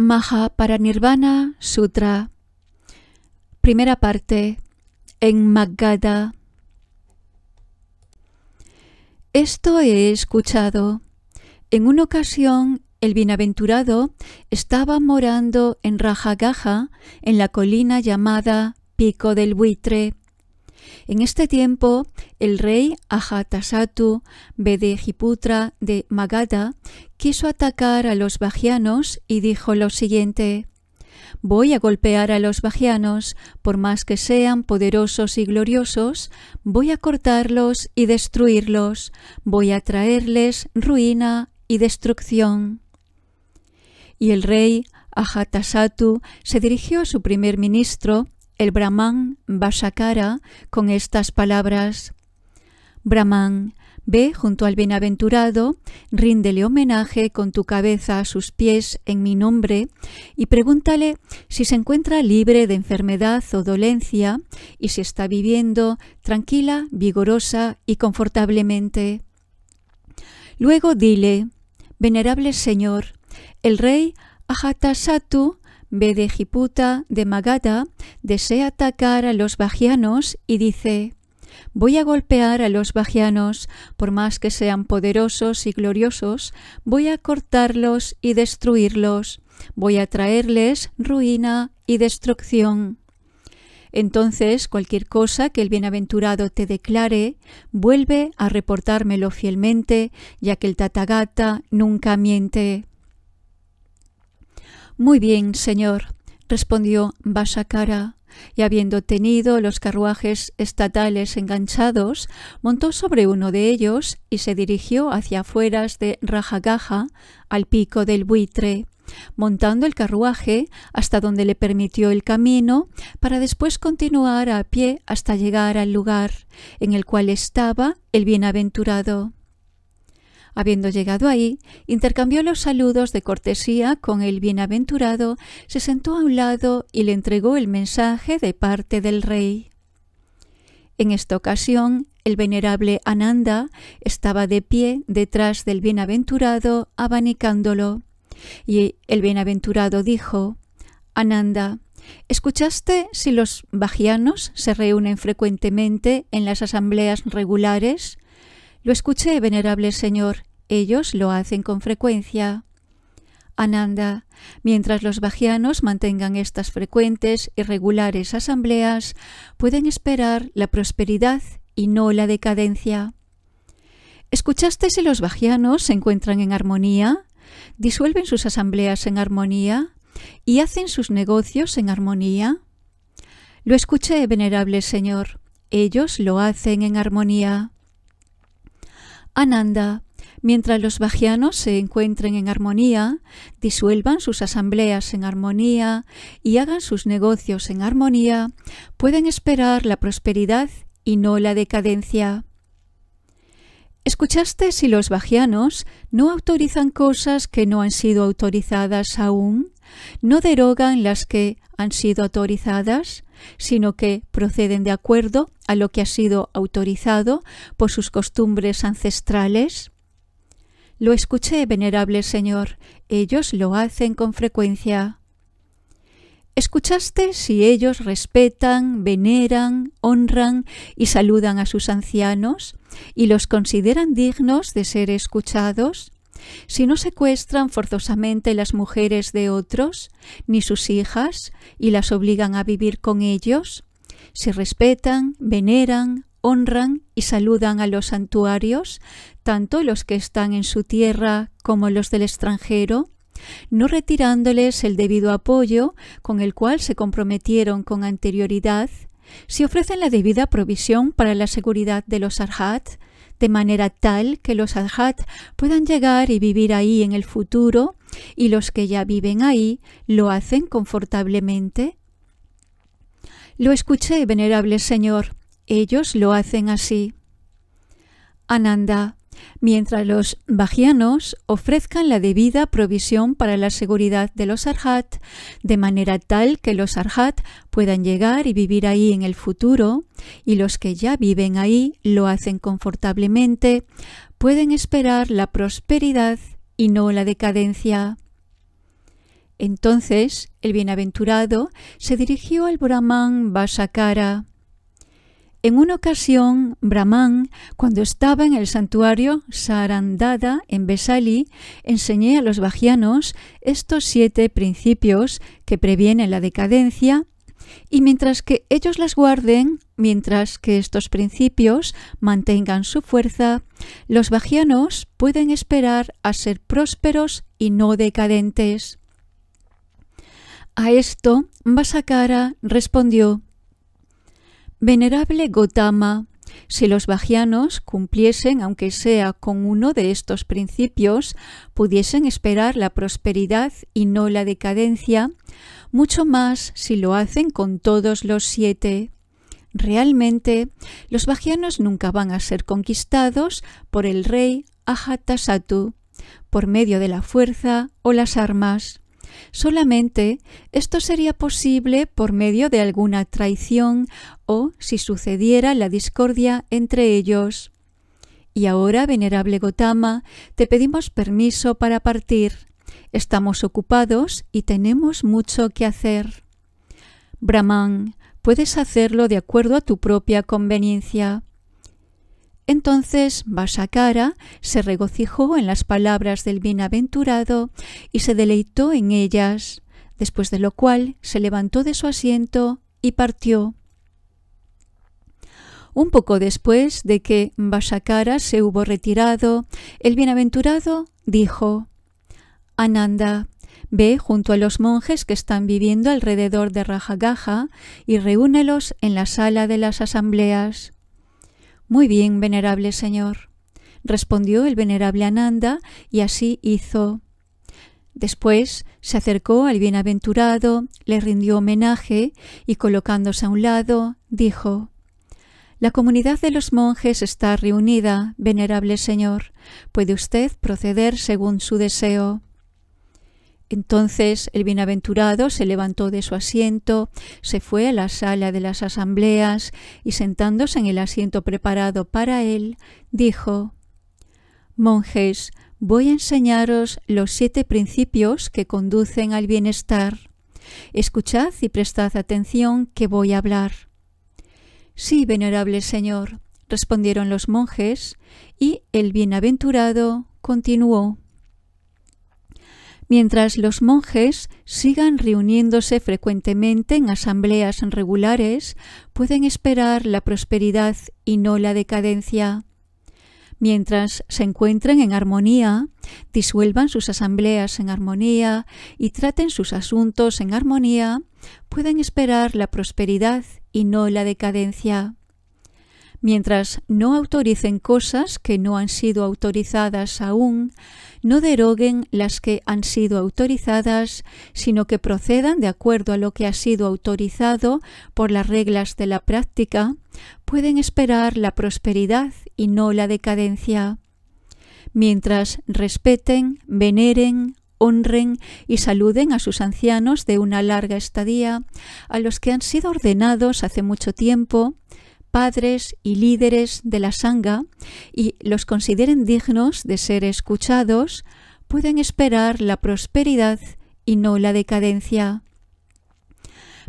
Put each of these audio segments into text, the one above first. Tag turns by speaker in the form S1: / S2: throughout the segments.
S1: Maha Paranirvana Sutra, primera parte, en Maggada. Esto he escuchado. En una ocasión, el bienaventurado estaba morando en Rajagaha, en la colina llamada Pico del Buitre, en este tiempo, el rey Ajatasattu Bedejiputra de Magadha quiso atacar a los bajianos y dijo lo siguiente: Voy a golpear a los bajianos, por más que sean poderosos y gloriosos, voy a cortarlos y destruirlos, voy a traerles ruina y destrucción. Y el rey Ajatasattu se dirigió a su primer ministro el brahman Vasakara con estas palabras. Brahman, ve junto al bienaventurado, ríndele homenaje con tu cabeza a sus pies en mi nombre y pregúntale si se encuentra libre de enfermedad o dolencia y si está viviendo tranquila, vigorosa y confortablemente. Luego dile, Venerable Señor, el rey Ajatasattu Bedejiputa de Magadha desea atacar a los bajianos y dice, Voy a golpear a los bajianos, por más que sean poderosos y gloriosos, voy a cortarlos y destruirlos, voy a traerles ruina y destrucción. Entonces cualquier cosa que el bienaventurado te declare, vuelve a reportármelo fielmente, ya que el tatagata nunca miente. Muy bien, señor, respondió Basakara, y habiendo tenido los carruajes estatales enganchados, montó sobre uno de ellos y se dirigió hacia afueras de Rajagaja, al pico del buitre montando el carruaje hasta donde le permitió el camino, para después continuar a pie hasta llegar al lugar en el cual estaba el bienaventurado. Habiendo llegado ahí, intercambió los saludos de cortesía con el bienaventurado, se sentó a un lado y le entregó el mensaje de parte del rey. En esta ocasión, el venerable Ananda estaba de pie detrás del bienaventurado, abanicándolo. Y el bienaventurado dijo, Ananda, ¿escuchaste si los bajianos se reúnen frecuentemente en las asambleas regulares? Lo escuché, venerable señor, ellos lo hacen con frecuencia. Ananda, mientras los bajianos mantengan estas frecuentes y regulares asambleas, pueden esperar la prosperidad y no la decadencia. ¿Escuchaste si los bajianos se encuentran en armonía? ¿Disuelven sus asambleas en armonía? ¿Y hacen sus negocios en armonía? Lo escuché, venerable Señor. Ellos lo hacen en armonía. Ananda, Mientras los bajianos se encuentren en armonía, disuelvan sus asambleas en armonía y hagan sus negocios en armonía, pueden esperar la prosperidad y no la decadencia. ¿Escuchaste si los bajianos no autorizan cosas que no han sido autorizadas aún? ¿No derogan las que han sido autorizadas? sino que proceden de acuerdo a lo que ha sido autorizado por sus costumbres ancestrales? Lo escuché, venerable Señor, ellos lo hacen con frecuencia. ¿Escuchaste si ellos respetan, veneran, honran y saludan a sus ancianos y los consideran dignos de ser escuchados? Si no secuestran forzosamente las mujeres de otros, ni sus hijas, y las obligan a vivir con ellos, si respetan, veneran, honran y saludan a los santuarios, tanto los que están en su tierra como los del extranjero, no retirándoles el debido apoyo con el cual se comprometieron con anterioridad, si ofrecen la debida provisión para la seguridad de los arhat, de manera tal que los arhat puedan llegar y vivir ahí en el futuro, y los que ya viven ahí lo hacen confortablemente. Lo escuché, venerable Señor, ellos lo hacen así. Ananda, mientras los bajianos ofrezcan la debida provisión para la seguridad de los arhat, de manera tal que los arhat puedan llegar y vivir ahí en el futuro, y los que ya viven ahí lo hacen confortablemente, pueden esperar la prosperidad y no la decadencia. Entonces el bienaventurado se dirigió al Brahman Vasakara en una ocasión, Brahman, cuando estaba en el santuario Sarandada en Besali, enseñé a los bajianos estos siete principios que previenen la decadencia y mientras que ellos las guarden, mientras que estos principios mantengan su fuerza, los bajianos pueden esperar a ser prósperos y no decadentes. A esto Vasakara respondió Venerable Gotama, si los bajianos cumpliesen, aunque sea con uno de estos principios, pudiesen esperar la prosperidad y no la decadencia, mucho más si lo hacen con todos los siete. Realmente, los bajianos nunca van a ser conquistados por el rey Ajatasattu por medio de la fuerza o las armas. Solamente esto sería posible por medio de alguna traición o si sucediera la discordia entre ellos. Y ahora, venerable Gotama, te pedimos permiso para partir. Estamos ocupados y tenemos mucho que hacer. Brahman, puedes hacerlo de acuerdo a tu propia conveniencia. Entonces Basacara se regocijó en las palabras del bienaventurado y se deleitó en ellas, después de lo cual se levantó de su asiento y partió. Un poco después de que Basacara se hubo retirado, el bienaventurado dijo, Ananda, Ve junto a los monjes que están viviendo alrededor de Rajagaja y reúnelos en la sala de las asambleas. Muy bien, venerable señor, respondió el venerable Ananda, y así hizo. Después se acercó al bienaventurado, le rindió homenaje y colocándose a un lado, dijo La comunidad de los monjes está reunida, venerable señor. Puede usted proceder según su deseo. Entonces el bienaventurado se levantó de su asiento, se fue a la sala de las asambleas y sentándose en el asiento preparado para él, dijo, Monjes, voy a enseñaros los siete principios que conducen al bienestar. Escuchad y prestad atención que voy a hablar. Sí, venerable Señor, respondieron los monjes, y el bienaventurado continuó. Mientras los monjes sigan reuniéndose frecuentemente en asambleas regulares, pueden esperar la prosperidad y no la decadencia. Mientras se encuentren en armonía, disuelvan sus asambleas en armonía y traten sus asuntos en armonía, pueden esperar la prosperidad y no la decadencia mientras no autoricen cosas que no han sido autorizadas aún, no deroguen las que han sido autorizadas, sino que procedan de acuerdo a lo que ha sido autorizado por las reglas de la práctica, pueden esperar la prosperidad y no la decadencia. Mientras respeten, veneren, honren y saluden a sus ancianos de una larga estadía, a los que han sido ordenados hace mucho tiempo, padres y líderes de la sanga, y los consideren dignos de ser escuchados, pueden esperar la prosperidad y no la decadencia.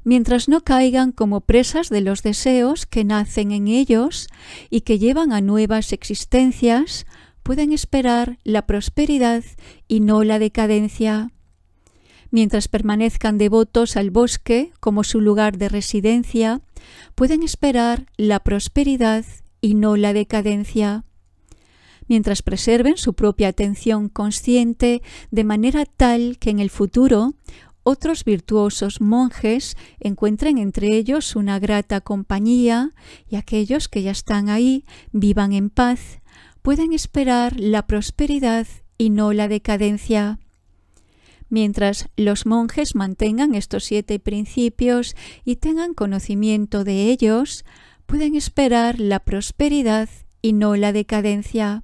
S1: Mientras no caigan como presas de los deseos que nacen en ellos y que llevan a nuevas existencias, pueden esperar la prosperidad y no la decadencia. Mientras permanezcan devotos al bosque como su lugar de residencia, pueden esperar la prosperidad y no la decadencia. Mientras preserven su propia atención consciente de manera tal que en el futuro otros virtuosos monjes encuentren entre ellos una grata compañía y aquellos que ya están ahí vivan en paz, pueden esperar la prosperidad y no la decadencia mientras los monjes mantengan estos siete principios y tengan conocimiento de ellos, pueden esperar la prosperidad y no la decadencia.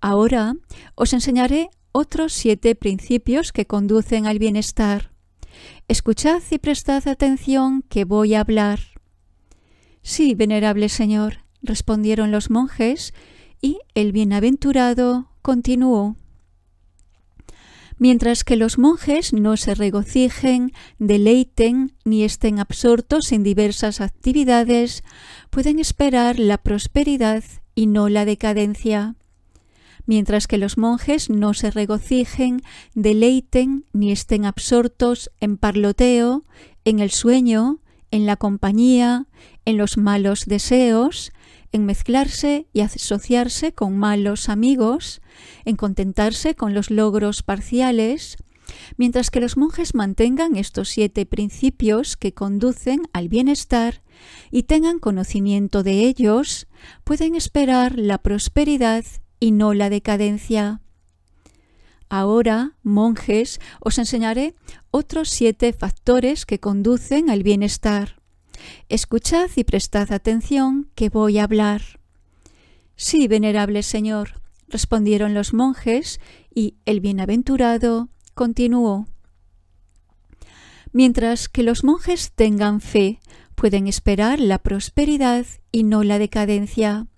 S1: Ahora os enseñaré otros siete principios que conducen al bienestar. Escuchad y prestad atención que voy a hablar. Sí, venerable Señor, respondieron los monjes, y el bienaventurado continuó mientras que los monjes no se regocijen, deleiten ni estén absortos en diversas actividades, pueden esperar la prosperidad y no la decadencia. Mientras que los monjes no se regocijen, deleiten ni estén absortos en parloteo, en el sueño, en la compañía, en los malos deseos, en mezclarse y asociarse con malos amigos, en contentarse con los logros parciales, mientras que los monjes mantengan estos siete principios que conducen al bienestar y tengan conocimiento de ellos, pueden esperar la prosperidad y no la decadencia. Ahora, monjes, os enseñaré otros siete factores que conducen al bienestar. Escuchad y prestad atención que voy a hablar. Sí, venerable Señor, respondieron los monjes, y el bienaventurado continuó. Mientras que los monjes tengan fe, pueden esperar la prosperidad y no la decadencia.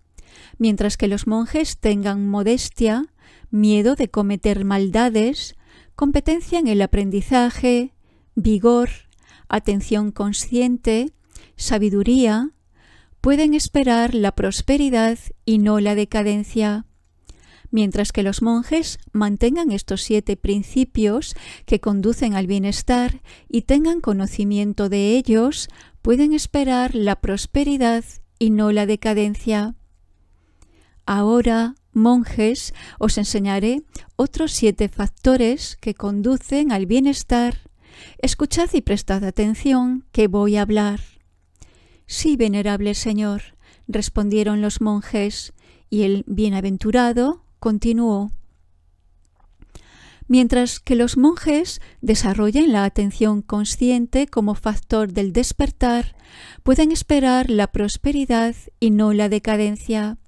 S1: Mientras que los monjes tengan modestia, miedo de cometer maldades, competencia en el aprendizaje, vigor, atención consciente, sabiduría, pueden esperar la prosperidad y no la decadencia. Mientras que los monjes mantengan estos siete principios que conducen al bienestar y tengan conocimiento de ellos, pueden esperar la prosperidad y no la decadencia. Ahora, monjes, os enseñaré otros siete factores que conducen al bienestar. Escuchad y prestad atención que voy a hablar. Sí, venerable Señor, respondieron los monjes, y el bienaventurado continuó. Mientras que los monjes desarrollen la atención consciente como factor del despertar, pueden esperar la prosperidad y no la decadencia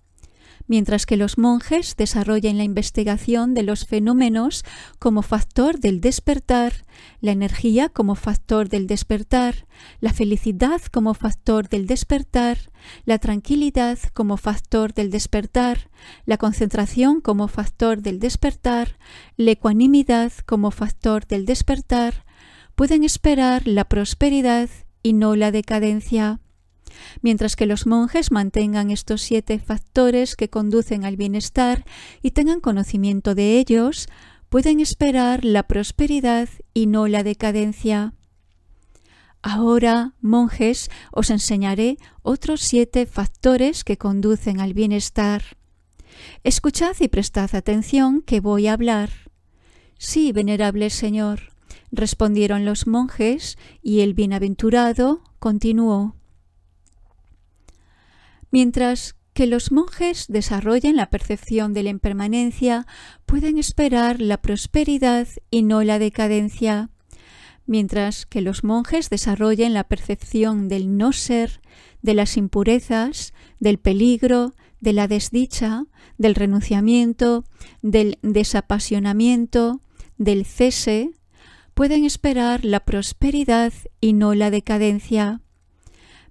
S1: mientras que los monjes desarrollan la investigación de los fenómenos como factor del despertar, la energía como factor del despertar, la felicidad como factor del despertar, la tranquilidad como factor del despertar, la concentración como factor del despertar, la ecuanimidad como factor del despertar, pueden esperar la prosperidad y no la decadencia mientras que los monjes mantengan estos siete factores que conducen al bienestar y tengan conocimiento de ellos, pueden esperar la prosperidad y no la decadencia. Ahora, monjes, os enseñaré otros siete factores que conducen al bienestar. Escuchad y prestad atención que voy a hablar. Sí, venerable Señor, respondieron los monjes, y el bienaventurado continuó. Mientras que los monjes desarrollen la percepción de la impermanencia, pueden esperar la prosperidad y no la decadencia. Mientras que los monjes desarrollen la percepción del no ser, de las impurezas, del peligro, de la desdicha, del renunciamiento, del desapasionamiento, del cese, pueden esperar la prosperidad y no la decadencia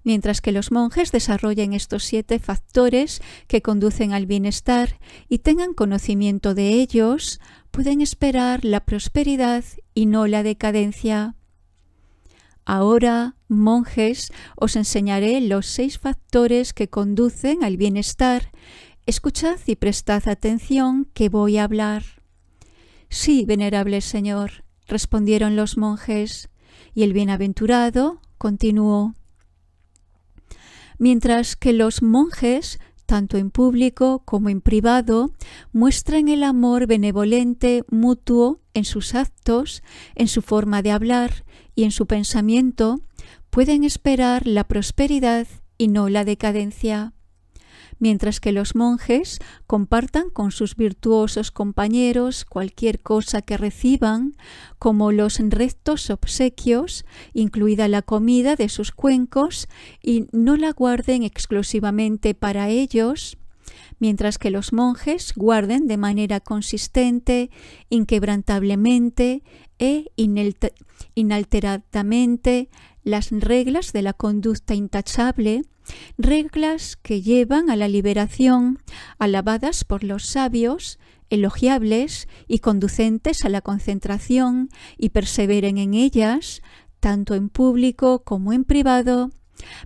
S1: mientras que los monjes desarrollen estos siete factores que conducen al bienestar y tengan conocimiento de ellos, pueden esperar la prosperidad y no la decadencia. Ahora, monjes, os enseñaré los seis factores que conducen al bienestar. Escuchad y prestad atención que voy a hablar. Sí, venerable Señor, respondieron los monjes, y el bienaventurado continuó mientras que los monjes, tanto en público como en privado, muestran el amor benevolente mutuo en sus actos, en su forma de hablar y en su pensamiento, pueden esperar la prosperidad y no la decadencia mientras que los monjes compartan con sus virtuosos compañeros cualquier cosa que reciban, como los rectos obsequios, incluida la comida de sus cuencos, y no la guarden exclusivamente para ellos, mientras que los monjes guarden de manera consistente, inquebrantablemente e inalteradamente las reglas de la conducta intachable, reglas que llevan a la liberación, alabadas por los sabios, elogiables y conducentes a la concentración y perseveren en ellas, tanto en público como en privado,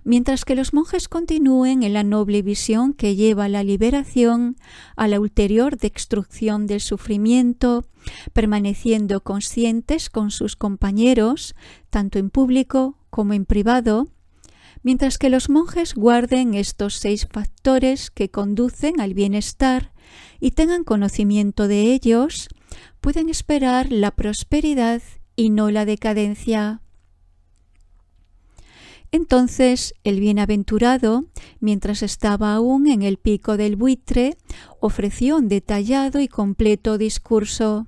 S1: mientras que los monjes continúen en la noble visión que lleva a la liberación, a la ulterior destrucción del sufrimiento, permaneciendo conscientes con sus compañeros, tanto en público como en privado, mientras que los monjes guarden estos seis factores que conducen al bienestar y tengan conocimiento de ellos, pueden esperar la prosperidad y no la decadencia. Entonces el bienaventurado, mientras estaba aún en el pico del buitre, ofreció un detallado y completo discurso.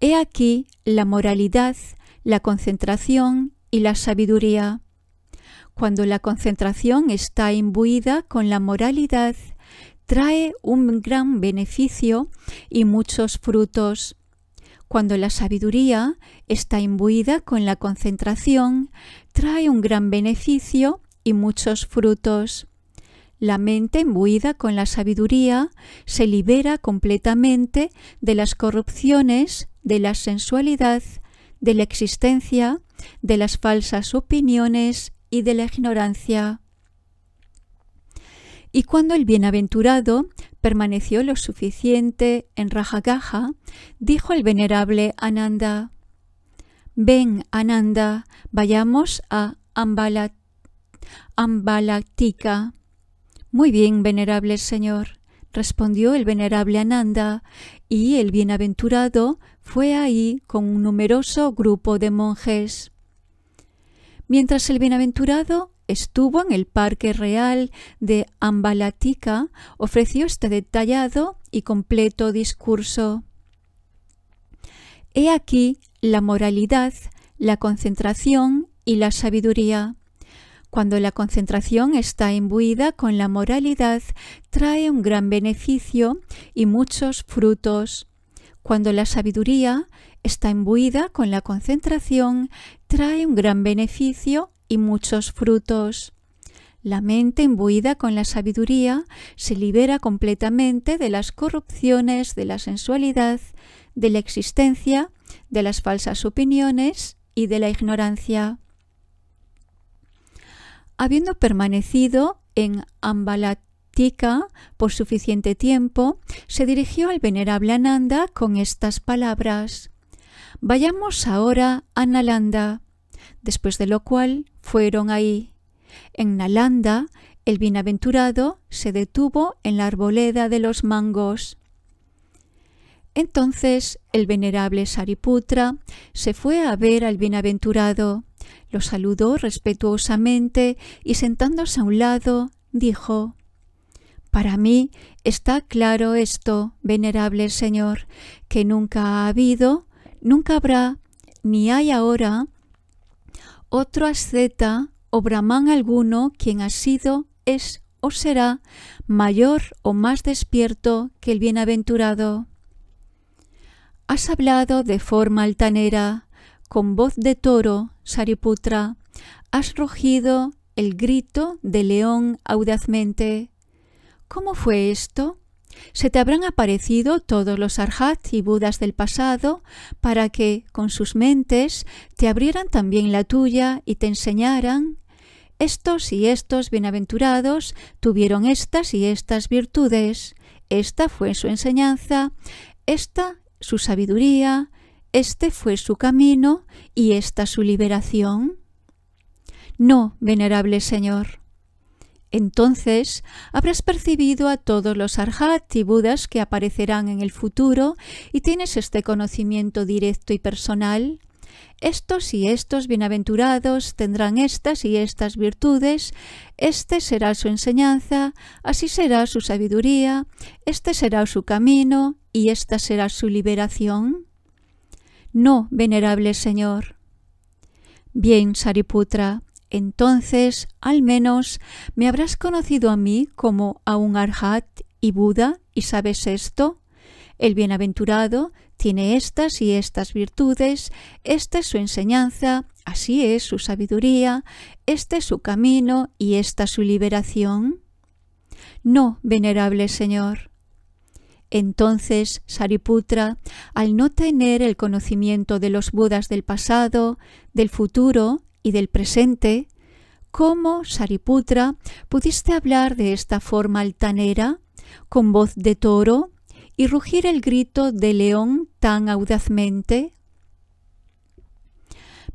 S1: He aquí la moralidad, la concentración y la sabiduría. Cuando la concentración está imbuida con la moralidad, trae un gran beneficio y muchos frutos. Cuando la sabiduría está imbuida con la concentración, trae un gran beneficio y muchos frutos. La mente imbuida con la sabiduría se libera completamente de las corrupciones, de la sensualidad, de la existencia, de las falsas opiniones y de la ignorancia. Y cuando el bienaventurado permaneció lo suficiente en Rajagaja, dijo el venerable Ananda, Ven, Ananda, vayamos a Ambalatika». Muy bien, venerable señor, respondió el venerable Ananda, y el bienaventurado fue ahí con un numeroso grupo de monjes. Mientras el bienaventurado estuvo en el Parque Real de Ambalatica, ofreció este detallado y completo discurso. He aquí la moralidad, la concentración y la sabiduría. Cuando la concentración está imbuida con la moralidad, trae un gran beneficio y muchos frutos. Cuando la sabiduría está imbuida con la concentración, trae un gran beneficio y muchos frutos. La mente imbuida con la sabiduría se libera completamente de las corrupciones, de la sensualidad, de la existencia, de las falsas opiniones y de la ignorancia. Habiendo permanecido en Ambalatika por suficiente tiempo, se dirigió al venerable Ananda con estas palabras. Vayamos ahora a Nalanda. Después de lo cual fueron ahí. En Nalanda el bienaventurado se detuvo en la arboleda de los mangos. Entonces el venerable Sariputra se fue a ver al bienaventurado, lo saludó respetuosamente y sentándose a un lado dijo Para mí está claro esto, venerable Señor, que nunca ha habido nunca habrá, ni hay ahora, otro asceta o brahman alguno quien ha sido, es o será mayor o más despierto que el bienaventurado. Has hablado de forma altanera, con voz de toro, Sariputra, has rugido el grito de león audazmente. ¿Cómo fue esto? Se te habrán aparecido todos los arhat y budas del pasado para que, con sus mentes, te abrieran también la tuya y te enseñaran. Estos y estos bienaventurados tuvieron estas y estas virtudes. Esta fue su enseñanza, esta su sabiduría, este fue su camino y esta su liberación. No, venerable Señor, entonces habrás percibido a todos los arhat y budas que aparecerán en el futuro y tienes este conocimiento directo y personal. Estos y estos bienaventurados tendrán estas y estas virtudes, este será su enseñanza, así será su sabiduría, este será su camino y esta será su liberación. No, venerable Señor. Bien, Sariputra, entonces al menos me habrás conocido a mí como a un Arhat y Buda, y sabes esto. El bienaventurado tiene estas y estas virtudes, esta es su enseñanza, así es su sabiduría, este es su camino y esta su liberación. No, venerable Señor. Entonces Sariputra, al no tener el conocimiento de los Budas del pasado, del futuro, del presente, ¿cómo, Sariputra, pudiste hablar de esta forma altanera, con voz de toro, y rugir el grito de león tan audazmente?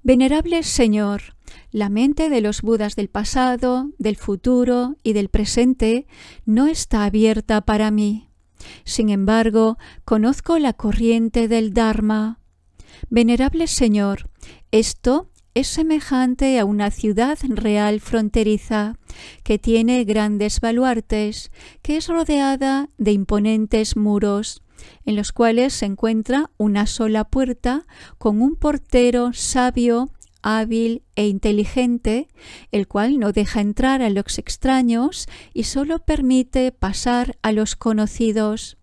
S1: Venerable Señor, la mente de los Budas del pasado, del futuro y del presente no está abierta para mí. Sin embargo, conozco la corriente del Dharma. Venerable Señor, esto es semejante a una ciudad real fronteriza, que tiene grandes baluartes, que es rodeada de imponentes muros, en los cuales se encuentra una sola puerta con un portero sabio, hábil e inteligente, el cual no deja entrar a los extraños y solo permite pasar a los conocidos.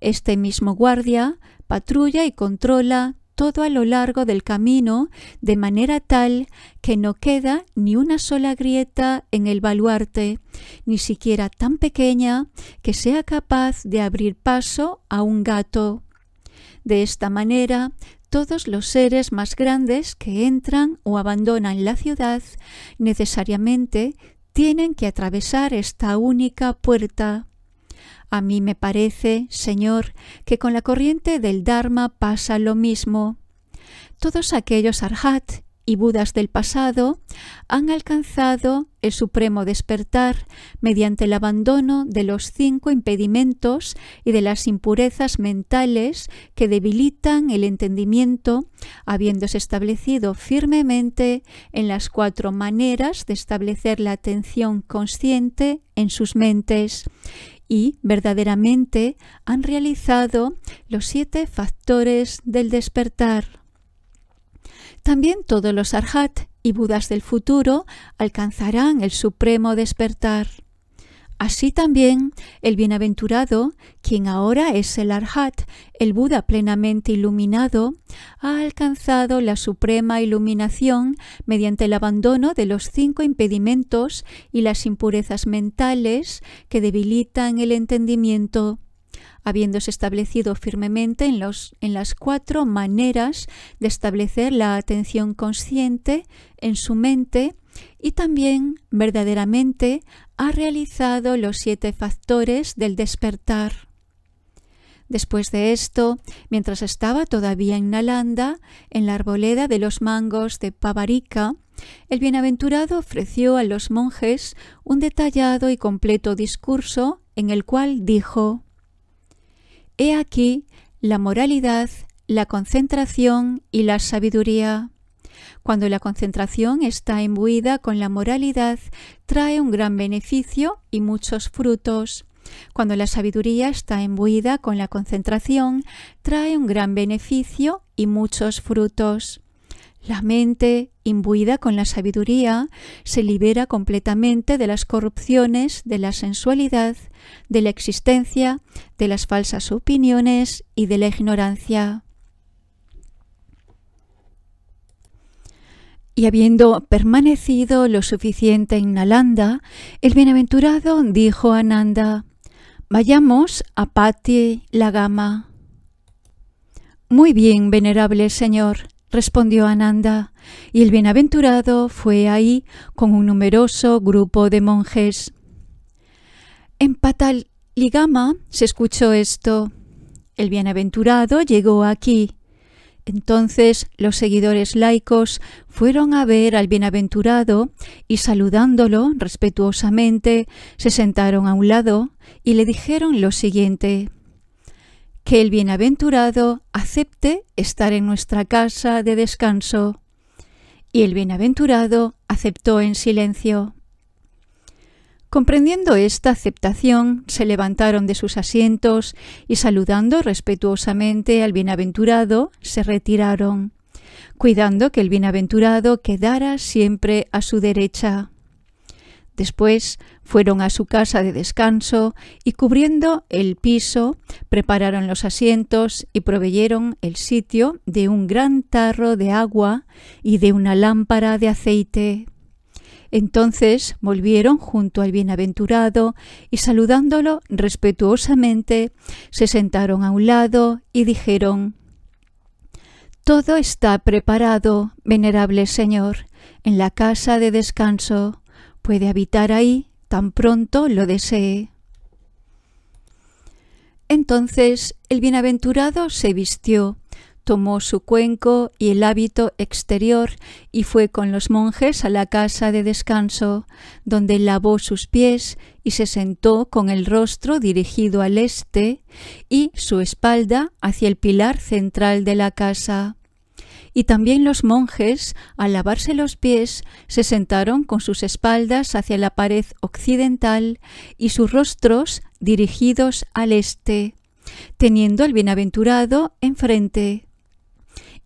S1: Este mismo guardia patrulla y controla todo a lo largo del camino de manera tal que no queda ni una sola grieta en el baluarte, ni siquiera tan pequeña que sea capaz de abrir paso a un gato. De esta manera, todos los seres más grandes que entran o abandonan la ciudad necesariamente tienen que atravesar esta única puerta. A mí me parece, Señor, que con la corriente del Dharma pasa lo mismo. Todos aquellos arhat y budas del pasado han alcanzado el supremo despertar mediante el abandono de los cinco impedimentos y de las impurezas mentales que debilitan el entendimiento, habiéndose establecido firmemente en las cuatro maneras de establecer la atención consciente en sus mentes y verdaderamente han realizado los siete factores del despertar. También todos los arhat y budas del futuro alcanzarán el supremo despertar. Así también el bienaventurado, quien ahora es el Arhat, el Buda plenamente iluminado, ha alcanzado la suprema iluminación mediante el abandono de los cinco impedimentos y las impurezas mentales que debilitan el entendimiento habiéndose establecido firmemente en, las cuatro maneras de establecer la atención consciente en su mente y también verdaderamente ha realizado los siete factores del despertar. Después de esto, mientras estaba todavía en Nalanda, en la arboleda de los mangos de Pavarica, el bienaventurado ofreció a los monjes un detallado y completo discurso en el cual dijo He aquí la moralidad, la concentración y la sabiduría. Cuando la concentración está imbuida con la moralidad, trae un gran beneficio y muchos frutos. Cuando la sabiduría está imbuida con la concentración, trae un gran beneficio y muchos frutos. La mente, imbuida con la sabiduría, se libera completamente de las corrupciones, de la sensualidad, de la existencia, de las falsas opiniones y de la ignorancia. Y habiendo permanecido lo suficiente en Nalanda, el bienaventurado dijo a Nanda, Vayamos a Pati Lagama. Muy bien, venerable señor, respondió Ananda, y el bienaventurado fue ahí con un numeroso grupo de monjes. En Pataligama se escuchó esto. El bienaventurado llegó aquí. Entonces los seguidores laicos fueron a ver al bienaventurado y saludándolo respetuosamente se sentaron a un lado y le dijeron lo siguiente Que el bienaventurado acepte estar en nuestra casa de descanso. Y el bienaventurado aceptó en silencio. Comprendiendo esta aceptación, se levantaron de sus asientos y saludando respetuosamente al bienaventurado, se retiraron, cuidando que el bienaventurado quedara siempre a su derecha. Después fueron a su casa de descanso y cubriendo el piso, prepararon los asientos y proveyeron el sitio de un gran tarro de agua y de una lámpara de aceite. Entonces volvieron junto al bienaventurado y saludándolo respetuosamente, se sentaron a un lado y dijeron, Todo está preparado, venerable Señor, en la casa de descanso. Puede habitar ahí tan pronto lo desee. Entonces el bienaventurado se vistió tomó su cuenco y el hábito exterior y fue con los monjes a la casa de descanso, donde lavó sus pies y se sentó con el rostro dirigido al este y su espalda hacia el pilar central de la casa. Y también los monjes, al lavarse los pies, se sentaron con sus espaldas hacia la pared occidental y sus rostros dirigidos al este, teniendo al bienaventurado enfrente.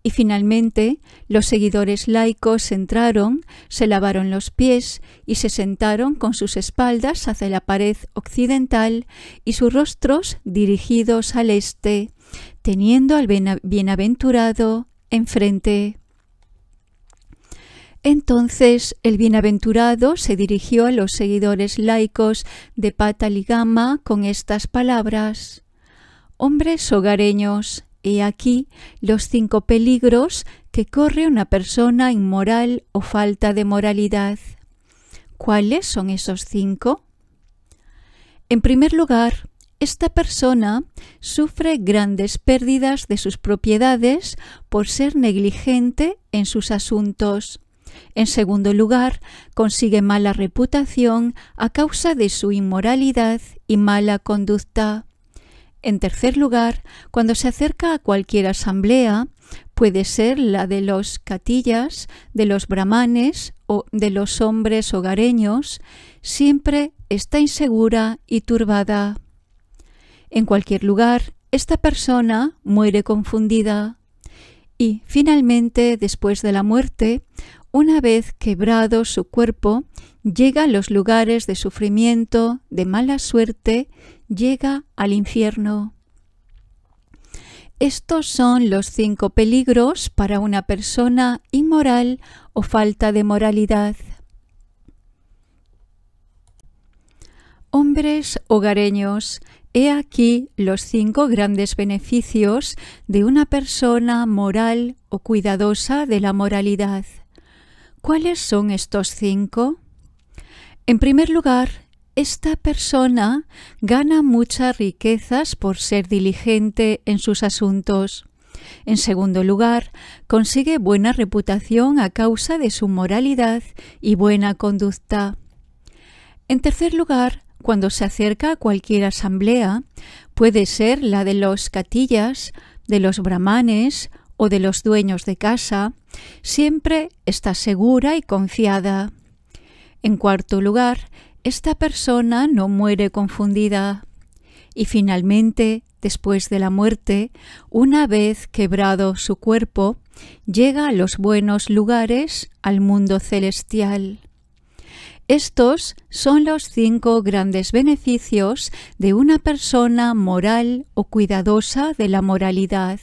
S1: Y finalmente los seguidores laicos entraron, se lavaron los pies y se sentaron con sus espaldas hacia la pared occidental y sus rostros dirigidos al este, teniendo al bienaventurado enfrente. Entonces el bienaventurado se dirigió a los seguidores laicos de Pataligama con estas palabras Hombres hogareños, aquí los cinco peligros que corre una persona inmoral o falta de moralidad. ¿Cuáles son esos cinco? En primer lugar, esta persona sufre grandes pérdidas de sus propiedades por ser negligente en sus asuntos. En segundo lugar, consigue mala reputación a causa de su inmoralidad y mala conducta. En tercer lugar, cuando se acerca a cualquier asamblea, puede ser la de los catillas, de los brahmanes o de los hombres hogareños, siempre está insegura y turbada. En cualquier lugar, esta persona muere confundida. Y finalmente, después de la muerte, una vez quebrado su cuerpo, llega a los lugares de sufrimiento, de mala suerte llega al infierno. Estos son los cinco peligros para una persona inmoral o falta de moralidad. Hombres hogareños, he aquí los cinco grandes beneficios de una persona moral o cuidadosa de la moralidad. ¿Cuáles son estos cinco? En primer lugar, esta persona gana muchas riquezas por ser diligente en sus asuntos. En segundo lugar, consigue buena reputación a causa de su moralidad y buena conducta. En tercer lugar, cuando se acerca a cualquier asamblea, puede ser la de los catillas, de los brahmanes o de los dueños de casa, siempre está segura y confiada. En cuarto lugar, esta persona no muere confundida y finalmente, después de la muerte, una vez quebrado su cuerpo, llega a los buenos lugares, al mundo celestial. Estos son los cinco grandes beneficios de una persona moral o cuidadosa de la moralidad.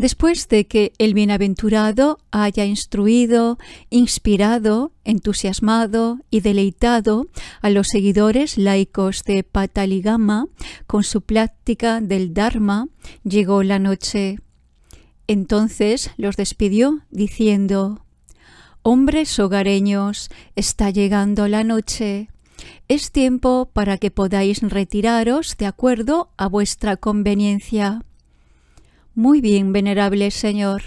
S1: Después de que el bienaventurado haya instruido, inspirado, entusiasmado y deleitado a los seguidores laicos de Pataligama con su plática del Dharma, llegó la noche. Entonces los despidió diciendo, Hombres hogareños, está llegando la noche. Es tiempo para que podáis retiraros de acuerdo a vuestra conveniencia. Muy bien, venerable señor.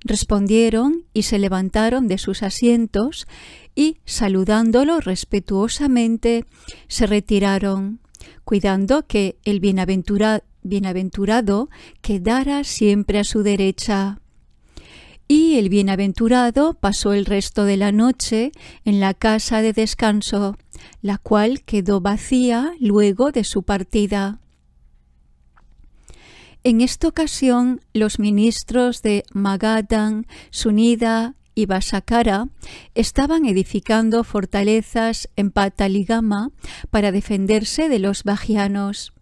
S1: Respondieron y se levantaron de sus asientos y, saludándolo respetuosamente, se retiraron, cuidando que el bienaventurado quedara siempre a su derecha. Y el bienaventurado pasó el resto de la noche en la casa de descanso, la cual quedó vacía luego de su partida. En esta ocasión, los ministros de Magadan, Sunida y Basakara estaban edificando fortalezas en Pataligama para defenderse de los bajianos.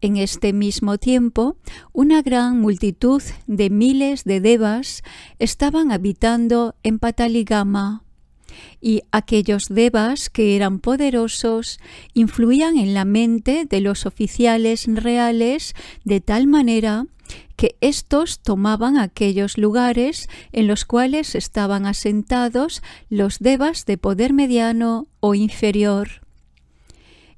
S1: En este mismo tiempo, una gran multitud de miles de devas estaban habitando en Pataligama y aquellos devas que eran poderosos influían en la mente de los oficiales reales de tal manera que éstos tomaban aquellos lugares en los cuales estaban asentados los devas de poder mediano o inferior.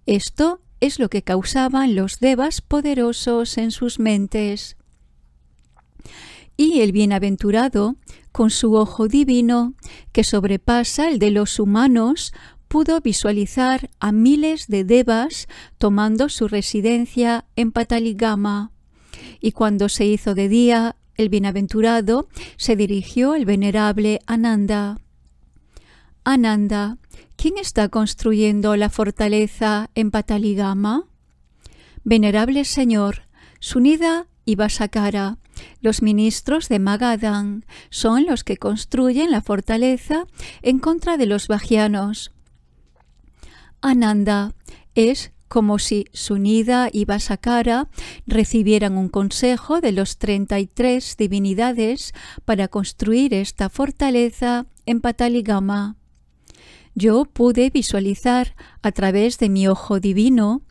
S1: Esto es lo que causaban los devas poderosos en sus mentes y el bienaventurado, con su ojo divino, que sobrepasa el de los humanos, pudo visualizar a miles de devas tomando su residencia en Pataligama. Y cuando se hizo de día, el bienaventurado se dirigió al venerable Ananda. Ananda, ¿quién está construyendo la fortaleza en Pataligama? Venerable Señor, Sunida y Vasakara, los ministros de Magadán son los que construyen la fortaleza en contra de los bajianos. Ananda es como si Sunida y Basakara recibieran un consejo de los 33 divinidades para construir esta fortaleza en Pataligama. Yo pude visualizar a través de mi ojo divino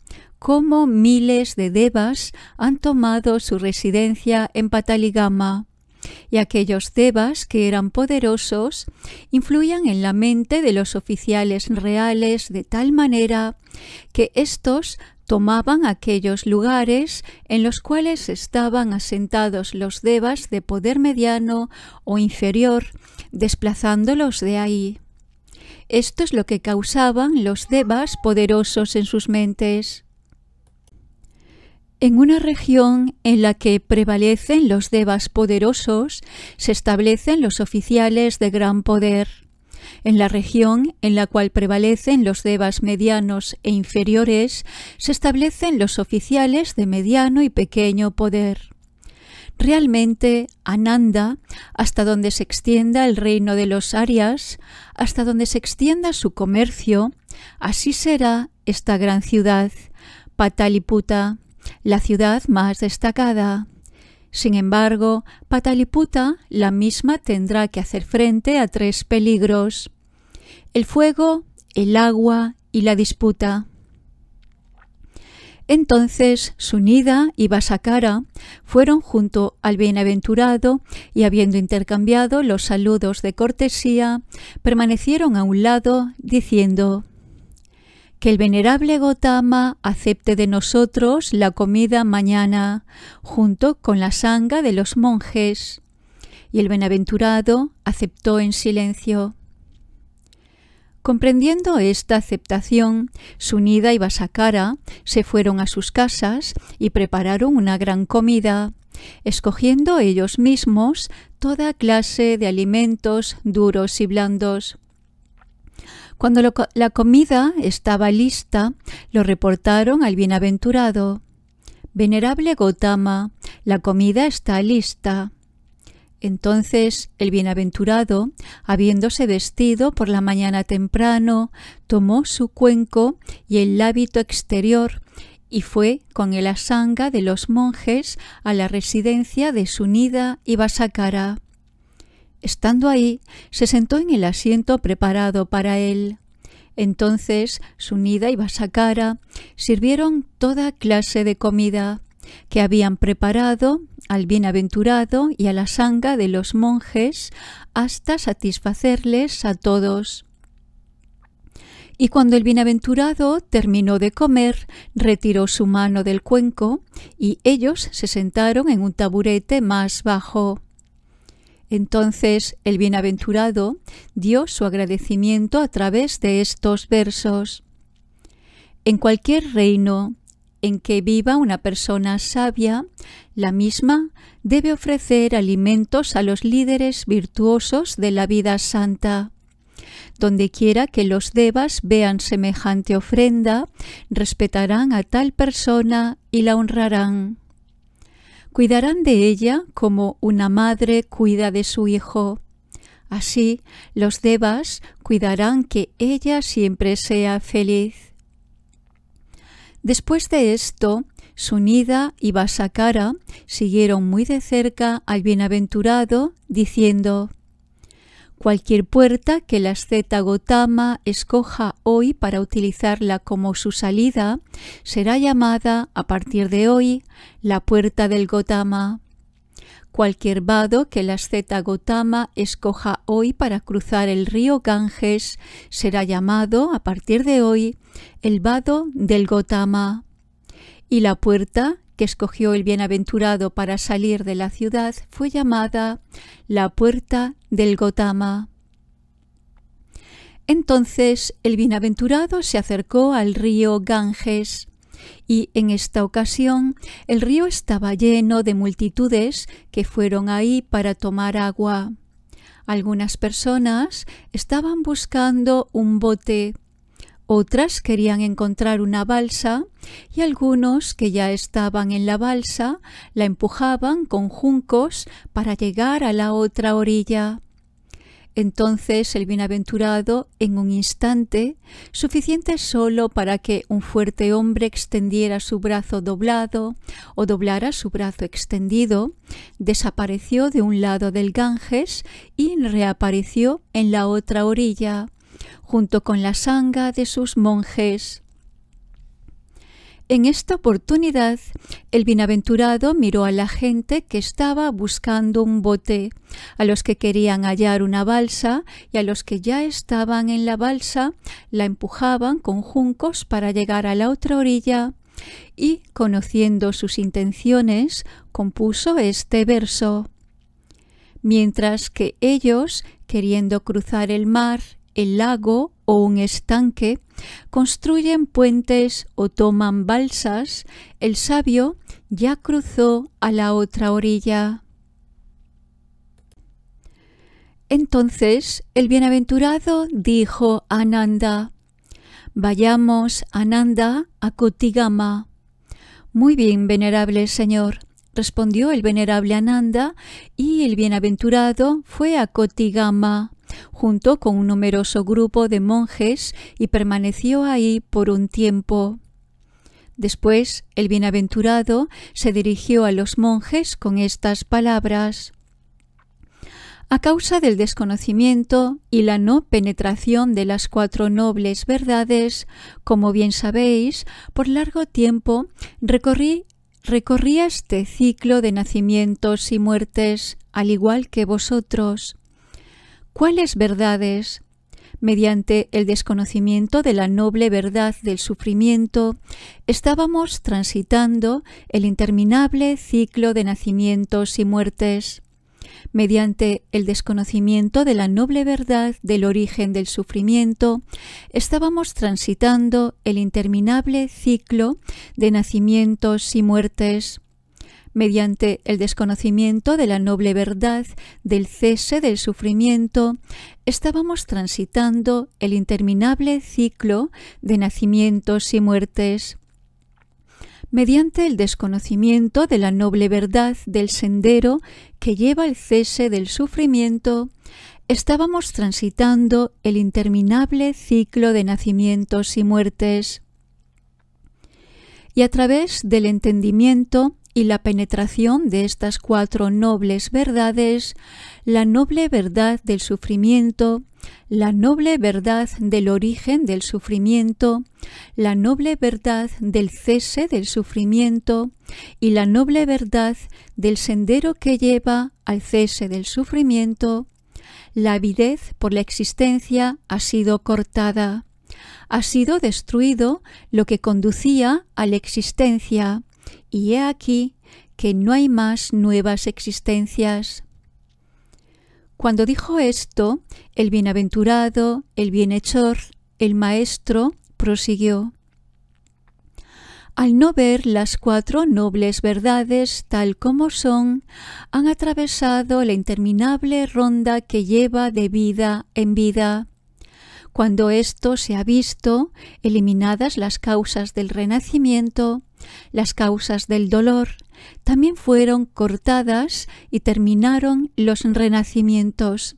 S1: cómo miles de devas han tomado su residencia en Pataligama y aquellos devas que eran poderosos influían en la mente de los oficiales reales de tal manera que éstos tomaban aquellos lugares en los cuales estaban asentados los devas de poder mediano o inferior, desplazándolos de ahí. Esto es lo que causaban los devas poderosos en sus mentes. En una región en la que prevalecen los devas poderosos, se establecen los oficiales de gran poder. En la región en la cual prevalecen los devas medianos e inferiores, se establecen los oficiales de mediano y pequeño poder. Realmente, Ananda, hasta donde se extienda el reino de los Arias, hasta donde se extienda su comercio, así será esta gran ciudad, Pataliputa la ciudad más destacada. Sin embargo, Pataliputa, la misma, tendrá que hacer frente a tres peligros el fuego, el agua y la disputa. Entonces Sunida y Basakara fueron junto al bienaventurado y habiendo intercambiado los saludos de cortesía, permanecieron a un lado diciendo que el venerable Gotama acepte de nosotros la comida mañana, junto con la sanga de los monjes. Y el benaventurado aceptó en silencio. Comprendiendo esta aceptación, Sunida y Basakara se fueron a sus casas y prepararon una gran comida, escogiendo ellos mismos toda clase de alimentos duros y blandos. Cuando la comida estaba lista, lo reportaron al bienaventurado. Venerable Gotama, la comida está lista. Entonces el bienaventurado, habiéndose vestido por la mañana temprano, tomó su cuenco y el hábito exterior y fue con el asanga de los monjes a la residencia de Sunida y Vasakara. Estando ahí, se sentó en el asiento preparado para él. Entonces, Sunida y Basakara sirvieron toda clase de comida que habían preparado al bienaventurado y a la sanga de los monjes hasta satisfacerles a todos. Y cuando el bienaventurado terminó de comer, retiró su mano del cuenco y ellos se sentaron en un taburete más bajo. Entonces el bienaventurado dio su agradecimiento a través de estos versos. En cualquier reino en que viva una persona sabia, la misma debe ofrecer alimentos a los líderes virtuosos de la vida santa. Donde quiera que los devas vean semejante ofrenda, respetarán a tal persona y la honrarán cuidarán de ella como una madre cuida de su hijo. Así, los devas cuidarán que ella siempre sea feliz. Después de esto, Sunida y Vasakara siguieron muy de cerca al bienaventurado, diciendo Cualquier puerta que la asceta Gotama escoja hoy para utilizarla como su salida será llamada a partir de hoy la puerta del Gotama. Cualquier vado que la asceta Gotama escoja hoy para cruzar el río Ganges será llamado a partir de hoy el vado del Gotama. Y la puerta que escogió el bienaventurado para salir de la ciudad fue llamada la puerta del Gotama. Entonces el bienaventurado se acercó al río Ganges y en esta ocasión el río estaba lleno de multitudes que fueron ahí para tomar agua. Algunas personas estaban buscando un bote otras querían encontrar una balsa y algunos que ya estaban en la balsa la empujaban con juncos para llegar a la otra orilla. Entonces el bienaventurado, en un instante, suficiente solo para que un fuerte hombre extendiera su brazo doblado o doblara su brazo extendido, desapareció de un lado del Ganges y reapareció en la otra orilla junto con la sanga de sus monjes. En esta oportunidad, el bienaventurado miró a la gente que estaba buscando un bote, a los que querían hallar una balsa y a los que ya estaban en la balsa la empujaban con juncos para llegar a la otra orilla y, conociendo sus intenciones, compuso este verso. Mientras que ellos, queriendo cruzar el mar, el lago o un estanque, construyen puentes o toman balsas, el sabio ya cruzó a la otra orilla. Entonces el bienaventurado dijo a Ananda, Vayamos, Ananda, a Cotigama». Muy bien, venerable señor, respondió el venerable Ananda, y el bienaventurado fue a Cotigama» junto con un numeroso grupo de monjes y permaneció ahí por un tiempo. Después el bienaventurado se dirigió a los monjes con estas palabras a causa del desconocimiento y la no penetración de las cuatro nobles verdades, como bien sabéis, por largo tiempo recorrí, este ciclo de nacimientos y muertes, al igual que vosotros cuáles verdades mediante el desconocimiento de la noble verdad del sufrimiento, estábamos transitando el interminable ciclo de nacimientos y muertes. Mediante el desconocimiento de la noble verdad del origen del sufrimiento, estábamos transitando el interminable ciclo de nacimientos y muertes mediante el desconocimiento de la noble verdad del cese del sufrimiento, estábamos transitando el interminable ciclo de nacimientos y muertes. Mediante el desconocimiento de la noble verdad del sendero que lleva al cese del sufrimiento, estábamos transitando el interminable ciclo de nacimientos y muertes. Y a través del entendimiento y la penetración de estas cuatro nobles verdades, la noble verdad del sufrimiento, la noble verdad del origen del sufrimiento, la noble verdad del cese del sufrimiento y la noble verdad del sendero que lleva al cese del sufrimiento, la avidez por la existencia ha sido cortada. Ha sido destruido lo que conducía a la existencia y he aquí que no hay más nuevas existencias. Cuando dijo esto, el bienaventurado, el bienhechor, el maestro, prosiguió. Al no ver las cuatro nobles verdades tal como son, han atravesado la interminable ronda que lleva de vida en vida. Cuando esto se ha visto, eliminadas las causas del renacimiento, las causas del dolor también fueron cortadas y terminaron los renacimientos.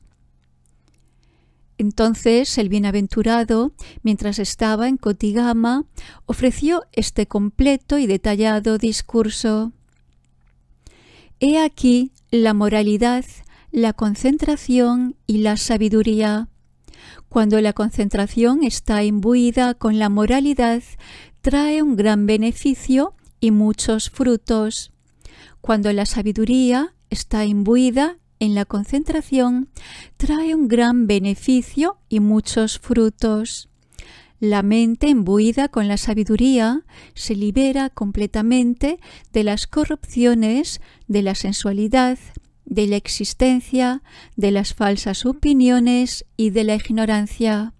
S1: Entonces el bienaventurado, mientras estaba en Cotigama, ofreció este completo y detallado discurso. He aquí la moralidad, la concentración y la sabiduría. Cuando la concentración está imbuida con la moralidad, trae un gran beneficio y muchos frutos. Cuando la sabiduría está imbuida en la concentración, trae un gran beneficio y muchos frutos. La mente imbuida con la sabiduría se libera completamente de las corrupciones de la sensualidad, de la existencia, de las falsas opiniones y de la ignorancia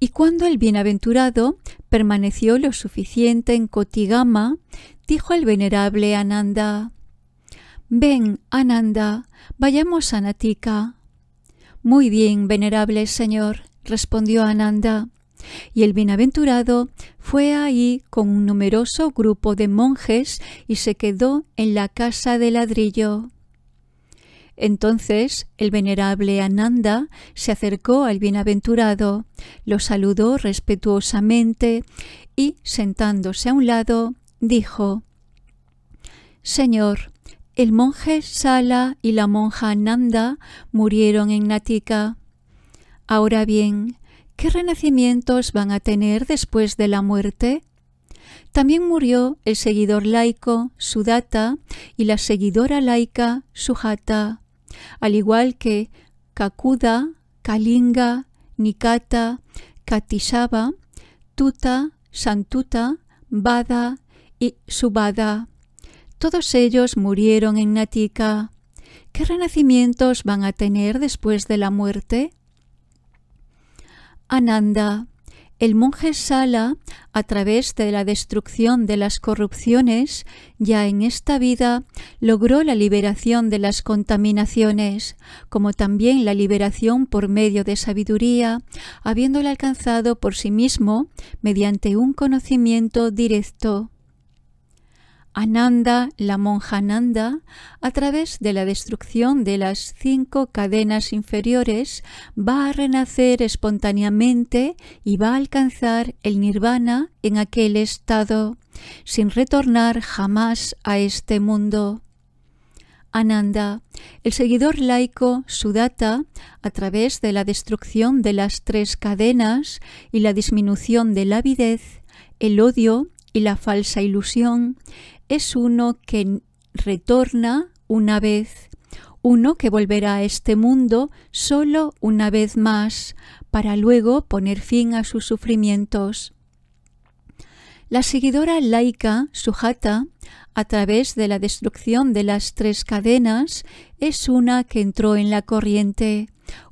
S1: y cuando el bienaventurado permaneció lo suficiente en Cotigama, dijo al venerable Ananda, Ven, Ananda, vayamos a Natika. Muy bien, venerable señor, respondió Ananda. Y el bienaventurado fue ahí con un numeroso grupo de monjes y se quedó en la casa de ladrillo. Entonces el venerable Ananda se acercó al bienaventurado, lo saludó respetuosamente y, sentándose a un lado, dijo Señor, el monje Sala y la monja Ananda murieron en Natika. Ahora bien, ¿qué renacimientos van a tener después de la muerte? También murió el seguidor laico Sudata y la seguidora laica Sujata al igual que Kakuda, Kalinga, Nikata, Katishaba, Tuta, Santuta, Bada y Subada. Todos ellos murieron en Natika. ¿Qué renacimientos van a tener después de la muerte? Ananda. El monje Sala, a través de la destrucción de las corrupciones, ya en esta vida logró la liberación de las contaminaciones, como también la liberación por medio de sabiduría, habiéndola alcanzado por sí mismo mediante un conocimiento directo. Ananda, la monja Ananda, a través de la destrucción de las cinco cadenas inferiores, va a renacer espontáneamente y va a alcanzar el nirvana en aquel estado, sin retornar jamás a este mundo. Ananda, el seguidor laico Sudata, a través de la destrucción de las tres cadenas y la disminución de la avidez, el odio y la falsa ilusión, es uno que retorna una vez, uno que volverá a este mundo solo una vez más para luego poner fin a sus sufrimientos. La seguidora laica, Sujata, a través de la destrucción de las tres cadenas, es una que entró en la corriente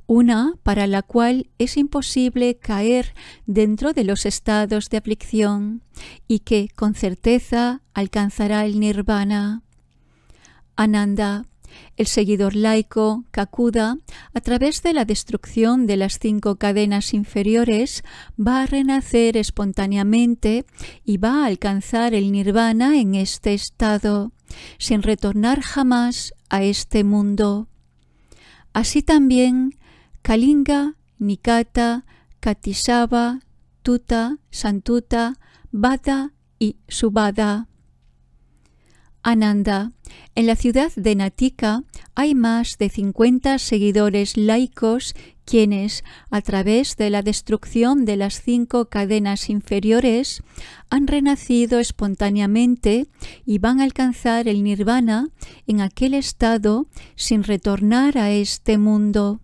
S1: una para la cual es imposible caer dentro de los estados de aflicción y que con certeza alcanzará el nirvana. Ananda, el seguidor laico, Kakuda, a través de la destrucción de las cinco cadenas inferiores, va a renacer espontáneamente y va a alcanzar el nirvana en este estado, sin retornar jamás a este mundo. Así también Kalinga, Nikata, Katishava, Tuta, Santuta, Bada y Subada. Ananda. En la ciudad de Natika hay más de 50 seguidores laicos quienes, a través de la destrucción de las cinco cadenas inferiores, han renacido espontáneamente y van a alcanzar el nirvana en aquel estado sin retornar a este mundo.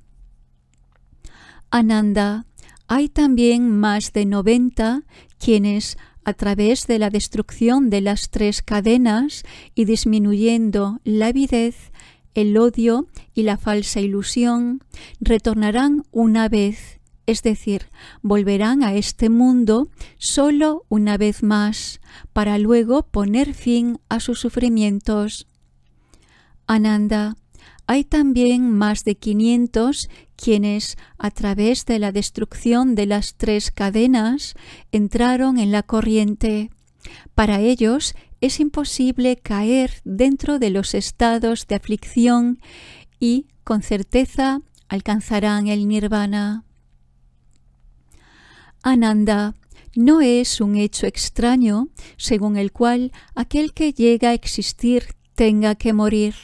S1: Ananda, hay también más de 90 quienes a través de la destrucción de las tres cadenas y disminuyendo la avidez, el odio y la falsa ilusión, retornarán una vez, es decir, volverán a este mundo solo una vez más, para luego poner fin a sus sufrimientos. Ananda, hay también más de 500 quienes, a través de la destrucción de las tres cadenas, entraron en la corriente. Para ellos es imposible caer dentro de los estados de aflicción y, con certeza, alcanzarán el nirvana. Ananda no es un hecho extraño según el cual aquel que llega a existir tenga que morir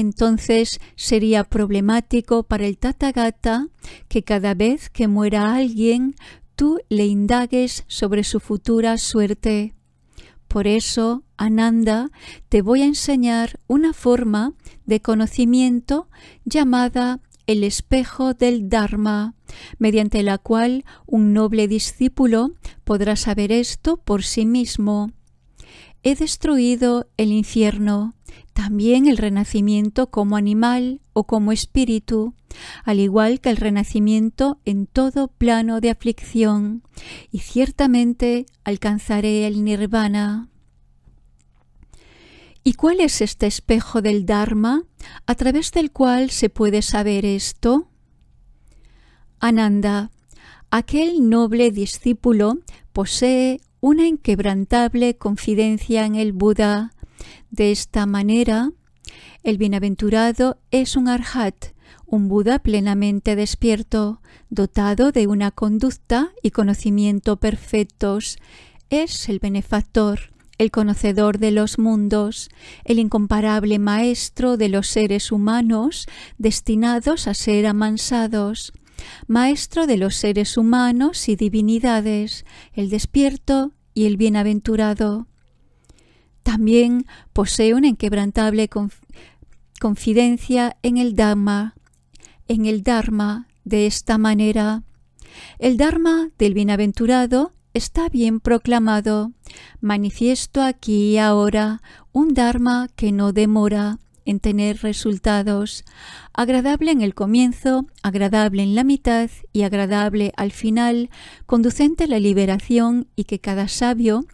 S1: entonces sería problemático para el Tathagata que cada vez que muera alguien tú le indagues sobre su futura suerte. Por eso, Ananda, te voy a enseñar una forma de conocimiento llamada el espejo del Dharma, mediante la cual un noble discípulo podrá saber esto por sí mismo. He destruido el infierno, también el renacimiento como animal o como espíritu, al igual que el renacimiento en todo plano de aflicción, y ciertamente alcanzaré el nirvana. ¿Y cuál es este espejo del Dharma a través del cual se puede saber esto? Ananda, aquel noble discípulo posee una inquebrantable confidencia en el Buda, de esta manera, el bienaventurado es un arhat, un Buda plenamente despierto, dotado de una conducta y conocimiento perfectos. Es el benefactor, el conocedor de los mundos, el incomparable maestro de los seres humanos destinados a ser amansados, maestro de los seres humanos y divinidades, el despierto y el bienaventurado. También posee una inquebrantable confidencia en el Dharma, en el Dharma de esta manera. El Dharma del bienaventurado está bien proclamado, manifiesto aquí y ahora, un Dharma que no demora en tener resultados, agradable en el comienzo, agradable en la mitad y agradable al final, conducente a la liberación y que cada sabio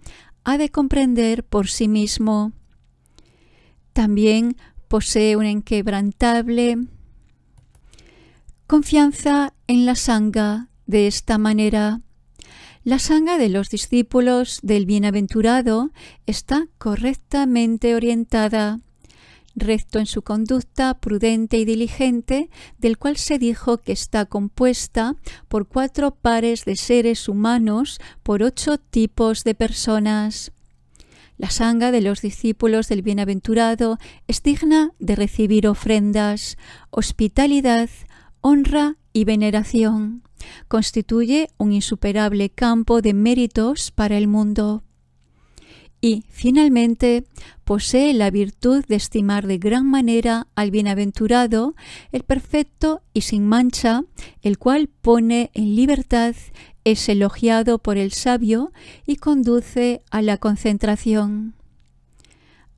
S1: ha de comprender por sí mismo. También posee un inquebrantable confianza en la sanga de esta manera. La sanga de los discípulos del bienaventurado está correctamente orientada recto en su conducta, prudente y diligente, del cual se dijo que está compuesta por cuatro pares de seres humanos, por ocho tipos de personas. La sangre de los discípulos del bienaventurado es digna de recibir ofrendas, hospitalidad, honra y veneración. Constituye un insuperable campo de méritos para el mundo. Y, finalmente, posee la virtud de estimar de gran manera al bienaventurado, el perfecto y sin mancha, el cual pone en libertad, es elogiado por el sabio y conduce a la concentración.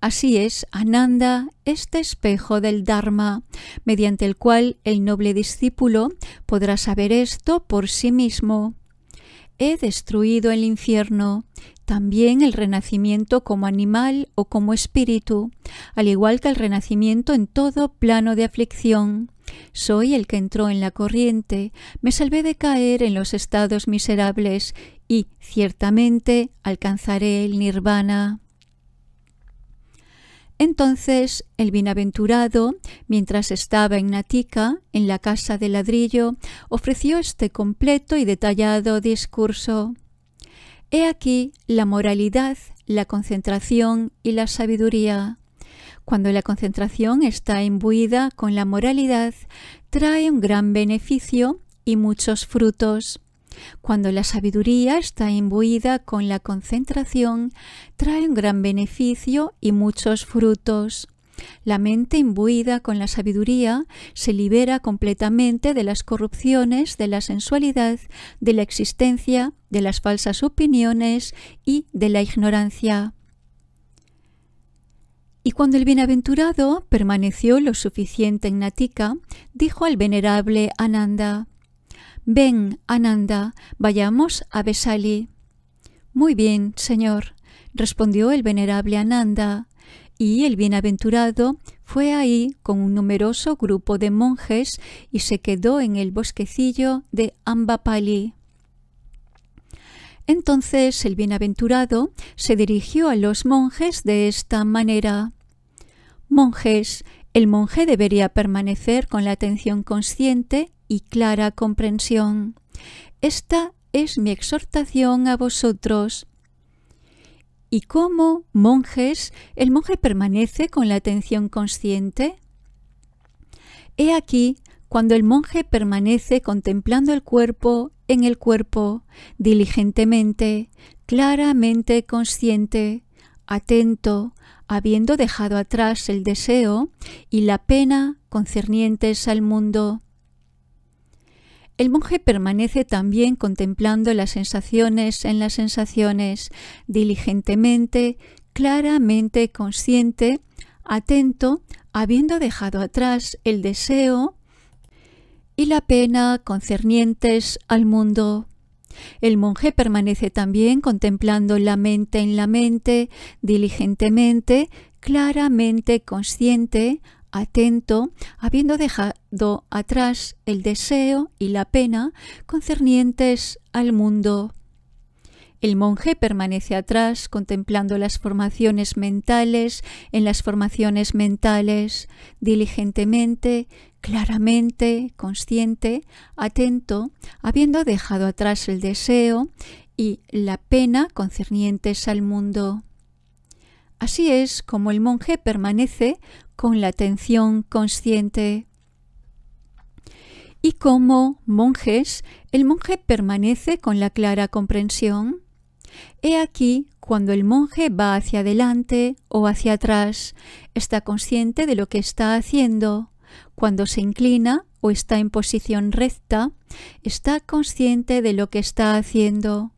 S1: Así es, Ananda, este espejo del Dharma, mediante el cual el noble discípulo podrá saber esto por sí mismo. He destruido el infierno, también el renacimiento como animal o como espíritu, al igual que el renacimiento en todo plano de aflicción. Soy el que entró en la corriente, me salvé de caer en los estados miserables y ciertamente alcanzaré el nirvana. Entonces el bienaventurado, mientras estaba en Natica, en la casa de ladrillo, ofreció este completo y detallado discurso. He aquí la moralidad, la concentración y la sabiduría. Cuando la concentración está imbuida con la moralidad, trae un gran beneficio y muchos frutos. Cuando la sabiduría está imbuida con la concentración, trae un gran beneficio y muchos frutos. La mente imbuida con la sabiduría se libera completamente de las corrupciones, de la sensualidad, de la existencia, de las falsas opiniones y de la ignorancia. Y cuando el bienaventurado permaneció lo suficiente en Natica, dijo al venerable Ananda, Ven, Ananda, vayamos a Besali. Muy bien, señor, respondió el venerable Ananda y el bienaventurado fue ahí con un numeroso grupo de monjes y se quedó en el bosquecillo de Ambapali. Entonces el bienaventurado se dirigió a los monjes de esta manera. Monjes, el monje debería permanecer con la atención consciente y clara comprensión. Esta es mi exhortación a vosotros. ¿Y cómo, monjes, el monje permanece con la atención consciente? He aquí cuando el monje permanece contemplando el cuerpo en el cuerpo, diligentemente, claramente consciente, atento, habiendo dejado atrás el deseo y la pena concernientes al mundo, el monje permanece también contemplando las sensaciones en las sensaciones, diligentemente, claramente consciente, atento, habiendo dejado atrás el deseo y la pena concernientes al mundo. El monje permanece también contemplando la mente en la mente, diligentemente, claramente consciente, atento, habiendo dejado atrás el deseo y la pena concernientes al mundo. El monje permanece atrás contemplando las formaciones mentales en las formaciones mentales, diligentemente, claramente, consciente, atento, habiendo dejado atrás el deseo y la pena concernientes al mundo. Así es como el monje permanece con la atención consciente. Y como monjes, el monje permanece con la clara comprensión. He aquí cuando el monje va hacia adelante o hacia atrás, está consciente de lo que está haciendo. Cuando se inclina o está en posición recta, está consciente de lo que está haciendo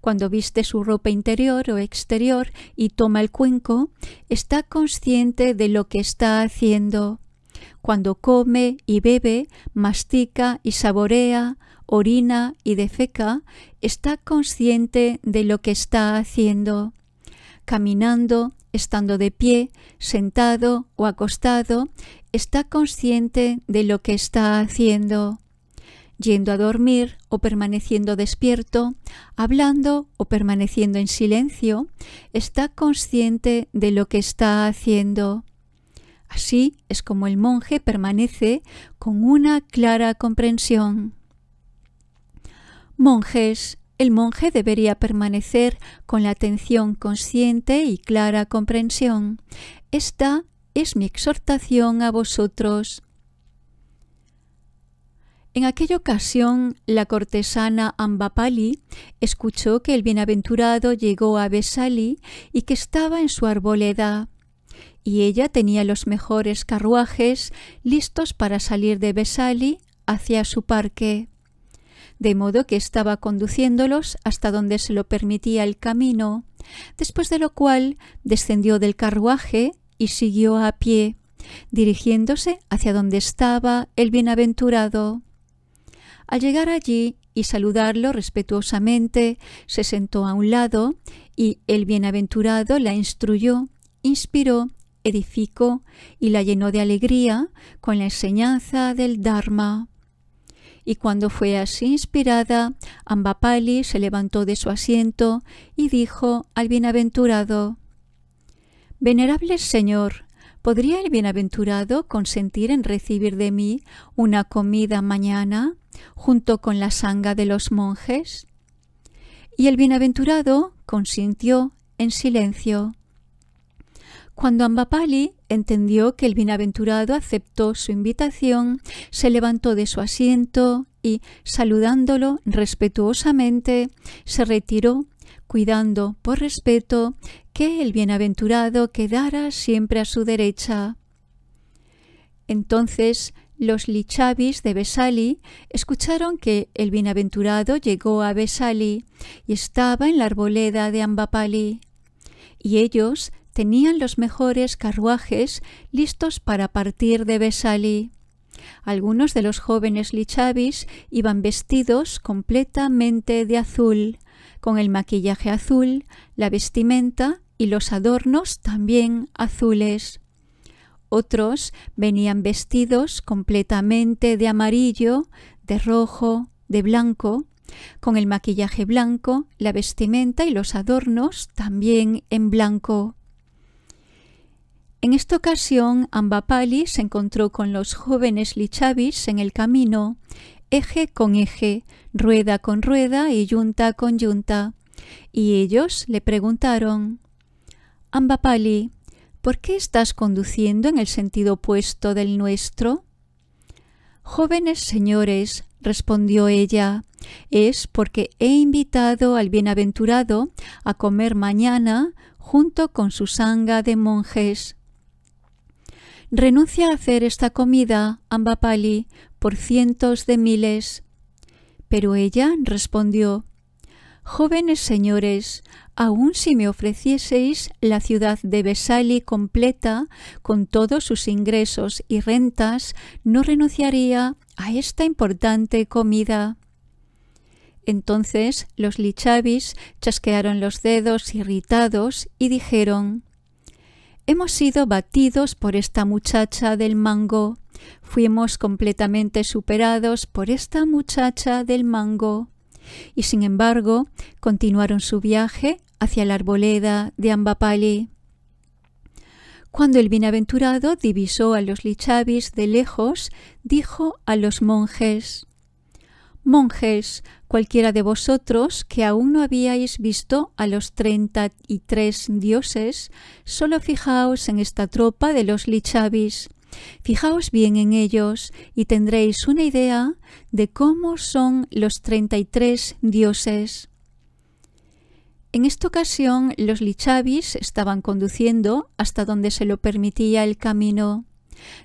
S1: cuando viste su ropa interior o exterior y toma el cuenco, está consciente de lo que está haciendo. Cuando come y bebe, mastica y saborea, orina y defeca, está consciente de lo que está haciendo. Caminando, estando de pie, sentado o acostado, está consciente de lo que está haciendo yendo a dormir o permaneciendo despierto, hablando o permaneciendo en silencio, está consciente de lo que está haciendo. Así es como el monje permanece con una clara comprensión. Monjes, el monje debería permanecer con la atención consciente y clara comprensión. Esta es mi exhortación a vosotros. En aquella ocasión, la cortesana Ambapali escuchó que el bienaventurado llegó a Besali y que estaba en su arboleda. Y ella tenía los mejores carruajes listos para salir de Besali hacia su parque. De modo que estaba conduciéndolos hasta donde se lo permitía el camino, después de lo cual descendió del carruaje y siguió a pie, dirigiéndose hacia donde estaba el bienaventurado. Al llegar allí y saludarlo respetuosamente, se sentó a un lado y el bienaventurado la instruyó, inspiró, edificó y la llenó de alegría con la enseñanza del Dharma. Y cuando fue así inspirada, Ambapali se levantó de su asiento y dijo al bienaventurado, Venerable Señor, ¿Podría el bienaventurado consentir en recibir de mí una comida mañana junto con la sanga de los monjes? Y el bienaventurado consintió en silencio. Cuando Ambapali entendió que el bienaventurado aceptó su invitación, se levantó de su asiento y, saludándolo respetuosamente, se retiró cuidando por respeto que el bienaventurado quedara siempre a su derecha. Entonces los lichavis de Besali escucharon que el bienaventurado llegó a Besali y estaba en la arboleda de Ambapali, y ellos tenían los mejores carruajes listos para partir de Besali. Algunos de los jóvenes lichavis iban vestidos completamente de azul con el maquillaje azul, la vestimenta y los adornos también azules. Otros venían vestidos completamente de amarillo, de rojo, de blanco, con el maquillaje blanco, la vestimenta y los adornos también en blanco. En esta ocasión, Ambapali se encontró con los jóvenes Lichavis en el camino eje con eje, rueda con rueda y yunta con yunta. Y ellos le preguntaron, Ambapali, ¿por qué estás conduciendo en el sentido opuesto del nuestro? Jóvenes señores, respondió ella, es porque he invitado al bienaventurado a comer mañana junto con su sanga de monjes. Renuncia a hacer esta comida, Ambapali, cientos de miles. Pero ella respondió, Jóvenes señores, aun si me ofrecieseis la ciudad de Besali completa, con todos sus ingresos y rentas, no renunciaría a esta importante comida. Entonces los lichavis chasquearon los dedos irritados y dijeron, Hemos sido batidos por esta muchacha del mango. Fuimos completamente superados por esta muchacha del mango y sin embargo continuaron su viaje hacia la arboleda de Ambapali. Cuando el bienaventurado divisó a los lichavis de lejos, dijo a los monjes Monjes, cualquiera de vosotros que aún no habíais visto a los treinta y tres dioses, solo fijaos en esta tropa de los lichavis. Fijaos bien en ellos y tendréis una idea de cómo son los 33 dioses. En esta ocasión los lichavis estaban conduciendo hasta donde se lo permitía el camino,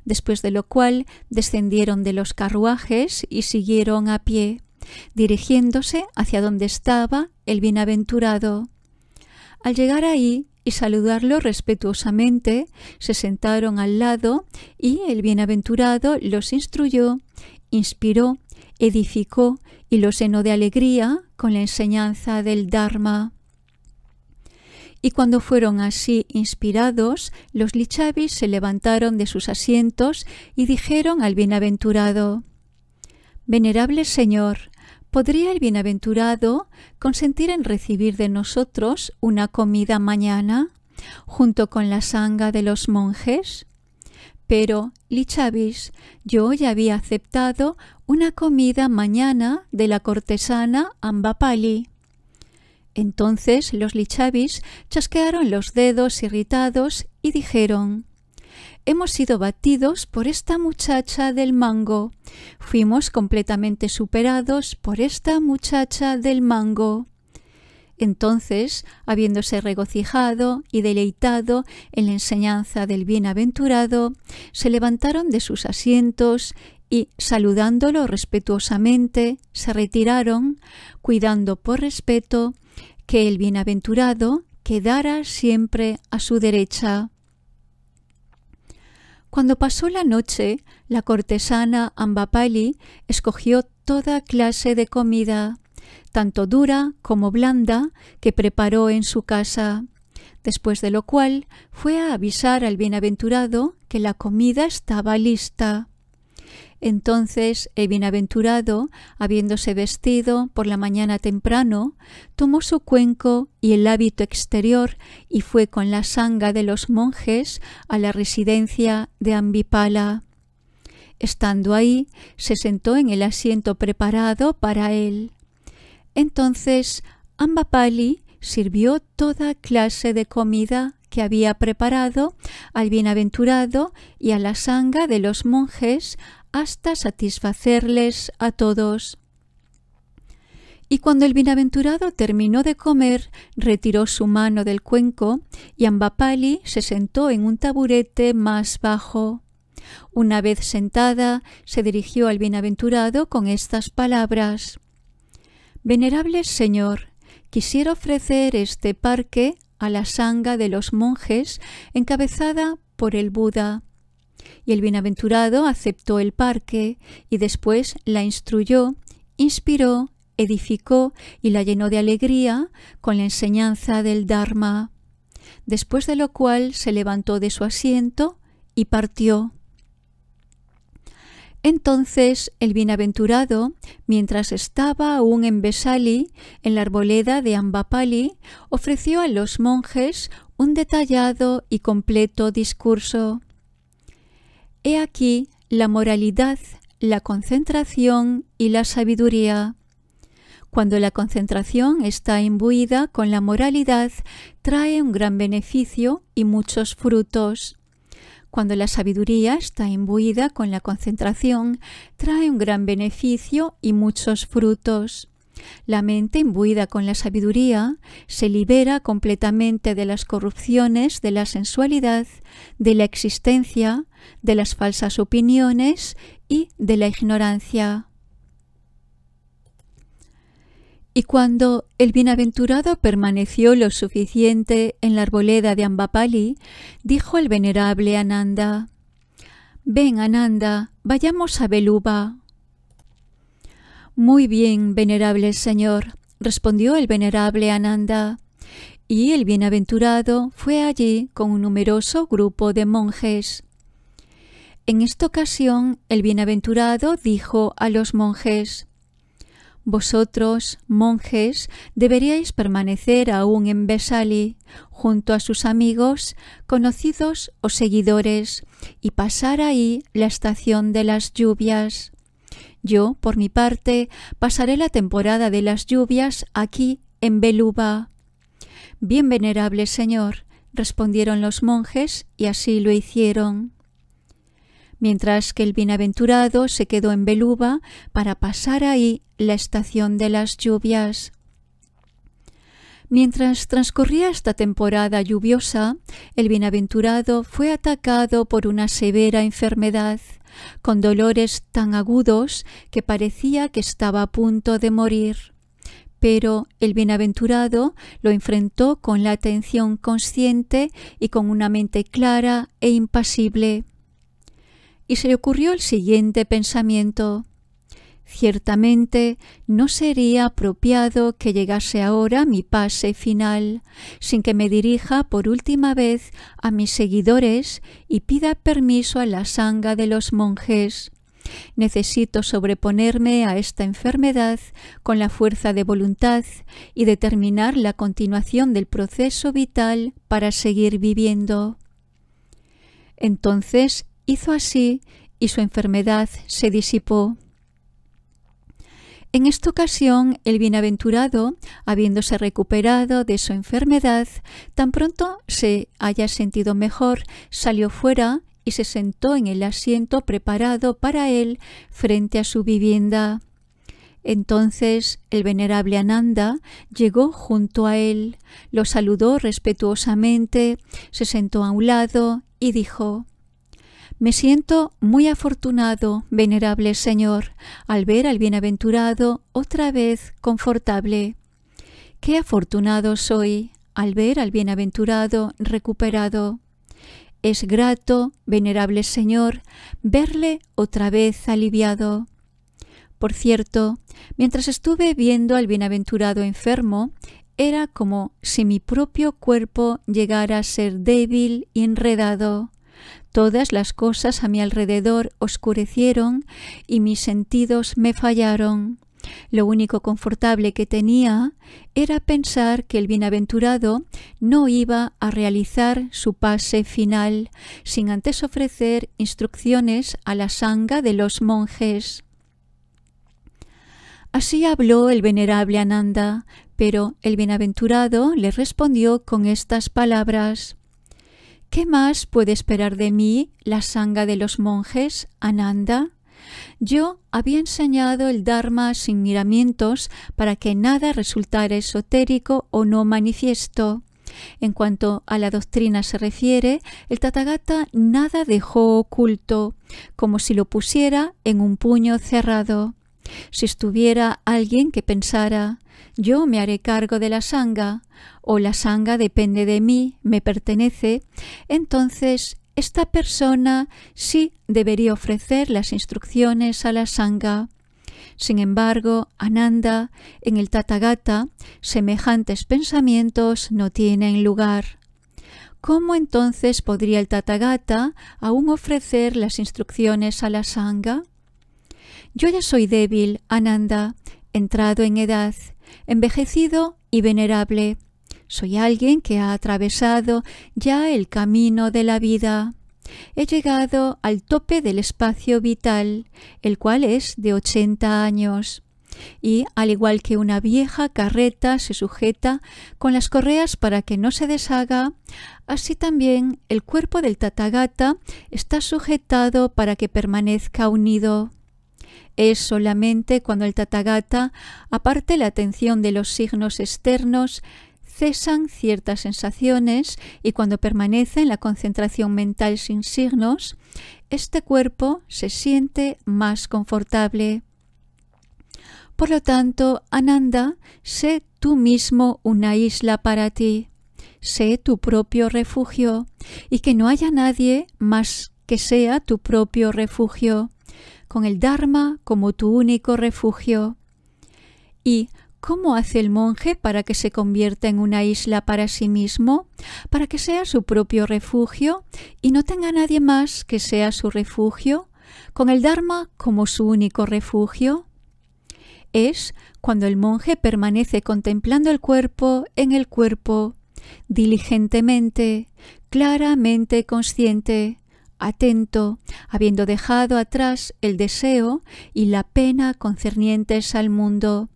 S1: después de lo cual descendieron de los carruajes y siguieron a pie, dirigiéndose hacia donde estaba el bienaventurado. Al llegar ahí, y saludarlo respetuosamente. Se sentaron al lado y el bienaventurado los instruyó, inspiró, edificó y los llenó de alegría con la enseñanza del Dharma. Y cuando fueron así inspirados, los lichavis se levantaron de sus asientos y dijeron al bienaventurado, Venerable Señor, ¿Podría el bienaventurado consentir en recibir de nosotros una comida mañana junto con la sanga de los monjes? Pero, Lichavis, yo ya había aceptado una comida mañana de la cortesana Ambapali. Entonces los Lichavis chasquearon los dedos irritados y dijeron hemos sido batidos por esta muchacha del mango. Fuimos completamente superados por esta muchacha del mango. Entonces, habiéndose regocijado y deleitado en la enseñanza del bienaventurado, se levantaron de sus asientos y, saludándolo respetuosamente, se retiraron, cuidando por respeto que el bienaventurado quedara siempre a su derecha. Cuando pasó la noche, la cortesana Ambapali escogió toda clase de comida, tanto dura como blanda, que preparó en su casa, después de lo cual fue a avisar al bienaventurado que la comida estaba lista. Entonces el bienaventurado, habiéndose vestido por la mañana temprano, tomó su cuenco y el hábito exterior y fue con la sanga de los monjes a la residencia de Ambipala. Estando ahí, se sentó en el asiento preparado para él. Entonces Ambapali sirvió toda clase de comida que había preparado al bienaventurado y a la sanga de los monjes hasta satisfacerles a todos. Y cuando el bienaventurado terminó de comer, retiró su mano del cuenco y Ambapali se sentó en un taburete más bajo. Una vez sentada, se dirigió al bienaventurado con estas palabras. Venerable Señor, quisiera ofrecer este parque a la sanga de los monjes encabezada por el Buda. Y el bienaventurado aceptó el parque y después la instruyó, inspiró, edificó y la llenó de alegría con la enseñanza del Dharma, después de lo cual se levantó de su asiento y partió. Entonces el bienaventurado, mientras estaba aún en Besali, en la arboleda de Ambapali, ofreció a los monjes un detallado y completo discurso. He aquí la moralidad, la concentración y la sabiduría. Cuando la concentración está imbuida con la moralidad, trae un gran beneficio y muchos frutos. Cuando la sabiduría está imbuida con la concentración, trae un gran beneficio y muchos frutos. La mente imbuida con la sabiduría se libera completamente de las corrupciones de la sensualidad, de la existencia, de las falsas opiniones y de la ignorancia. Y cuando el bienaventurado permaneció lo suficiente en la arboleda de Ambapali, dijo el venerable Ananda, Ven, Ananda, vayamos a Beluba. Muy bien, venerable señor, respondió el venerable Ananda. Y el bienaventurado fue allí con un numeroso grupo de monjes. En esta ocasión, el bienaventurado dijo a los monjes, vosotros, monjes, deberíais permanecer aún en Besali, junto a sus amigos, conocidos o seguidores, y pasar ahí la estación de las lluvias. Yo, por mi parte, pasaré la temporada de las lluvias aquí en Beluba. Bien venerable señor, respondieron los monjes, y así lo hicieron mientras que el bienaventurado se quedó en Beluba para pasar ahí la estación de las lluvias. Mientras transcurría esta temporada lluviosa, el bienaventurado fue atacado por una severa enfermedad, con dolores tan agudos que parecía que estaba a punto de morir. Pero el bienaventurado lo enfrentó con la atención consciente y con una mente clara e impasible y se le ocurrió el siguiente pensamiento. Ciertamente no sería apropiado que llegase ahora mi pase final, sin que me dirija por última vez a mis seguidores y pida permiso a la sanga de los monjes. Necesito sobreponerme a esta enfermedad con la fuerza de voluntad y determinar la continuación del proceso vital para seguir viviendo. Entonces Hizo así y su enfermedad se disipó. En esta ocasión, el bienaventurado, habiéndose recuperado de su enfermedad, tan pronto se haya sentido mejor, salió fuera y se sentó en el asiento preparado para él frente a su vivienda. Entonces el venerable Ananda llegó junto a él, lo saludó respetuosamente, se sentó a un lado y dijo me siento muy afortunado, venerable Señor, al ver al bienaventurado otra vez confortable. Qué afortunado soy al ver al bienaventurado recuperado. Es grato, venerable Señor, verle otra vez aliviado. Por cierto, mientras estuve viendo al bienaventurado enfermo, era como si mi propio cuerpo llegara a ser débil y enredado. Todas las cosas a mi alrededor oscurecieron y mis sentidos me fallaron. Lo único confortable que tenía era pensar que el bienaventurado no iba a realizar su pase final sin antes ofrecer instrucciones a la sanga de los monjes. Así habló el venerable Ananda, pero el bienaventurado le respondió con estas palabras ¿Qué más puede esperar de mí la sanga de los monjes, Ananda? Yo había enseñado el Dharma sin miramientos para que nada resultara esotérico o no manifiesto. En cuanto a la doctrina se refiere, el Tathagata nada dejó oculto, como si lo pusiera en un puño cerrado. Si estuviera alguien que pensara, yo me haré cargo de la Sangha, o la sanga depende de mí, me pertenece, entonces esta persona sí debería ofrecer las instrucciones a la Sangha. Sin embargo, Ananda, en el Tathagata, semejantes pensamientos no tienen lugar. ¿Cómo entonces podría el Tathagata aún ofrecer las instrucciones a la Sangha? Yo ya soy débil, Ananda, entrado en edad, envejecido y venerable. Soy alguien que ha atravesado ya el camino de la vida. He llegado al tope del espacio vital, el cual es de 80 años. Y, al igual que una vieja carreta se sujeta con las correas para que no se deshaga, así también el cuerpo del tatagata está sujetado para que permanezca unido. Es solamente cuando el Tatagata, aparte la atención de los signos externos, cesan ciertas sensaciones y cuando permanece en la concentración mental sin signos, este cuerpo se siente más confortable. Por lo tanto, Ananda, sé tú mismo una isla para ti, sé tu propio refugio y que no haya nadie más que sea tu propio refugio con el Dharma como tu único refugio. ¿Y cómo hace el monje para que se convierta en una isla para sí mismo, para que sea su propio refugio y no tenga nadie más que sea su refugio, con el Dharma como su único refugio? Es cuando el monje permanece contemplando el cuerpo en el cuerpo, diligentemente, claramente consciente, atento, habiendo dejado atrás el deseo y la pena concernientes al mundo.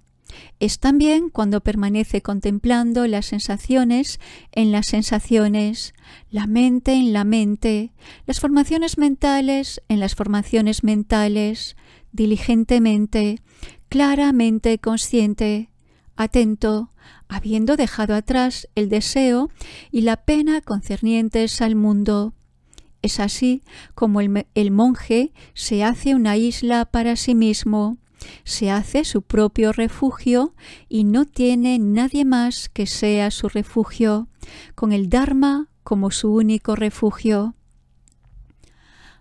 S1: Es también cuando permanece contemplando las sensaciones en las sensaciones, la mente en la mente, las formaciones mentales en las formaciones mentales, diligentemente, claramente consciente, atento, habiendo dejado atrás el deseo y la pena concernientes al mundo. Es así como el, monje se hace una isla para sí mismo, se hace su propio refugio y no tiene nadie más que sea su refugio, con el Dharma como su único refugio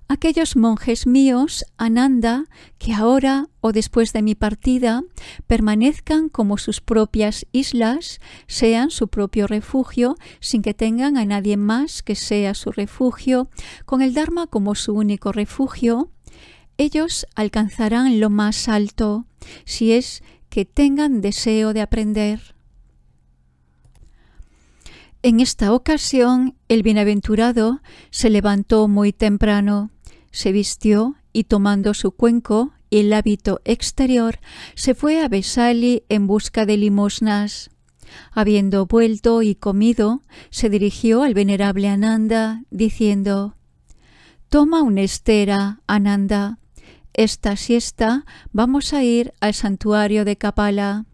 S1: aquellos monjes míos, Ananda, que ahora o después de mi partida permanezcan como sus propias islas, sean su propio refugio, sin que tengan a nadie más que sea su refugio, con el Dharma como su único refugio, ellos alcanzarán lo más alto, si es que tengan deseo de aprender. En esta ocasión, el bienaventurado se levantó muy temprano se vistió y tomando su cuenco y el hábito exterior, se fue a Besali en busca de limosnas. Habiendo vuelto y comido, se dirigió al venerable Ananda, diciendo Toma una estera, Ananda. Esta siesta vamos a ir al santuario de Kapala.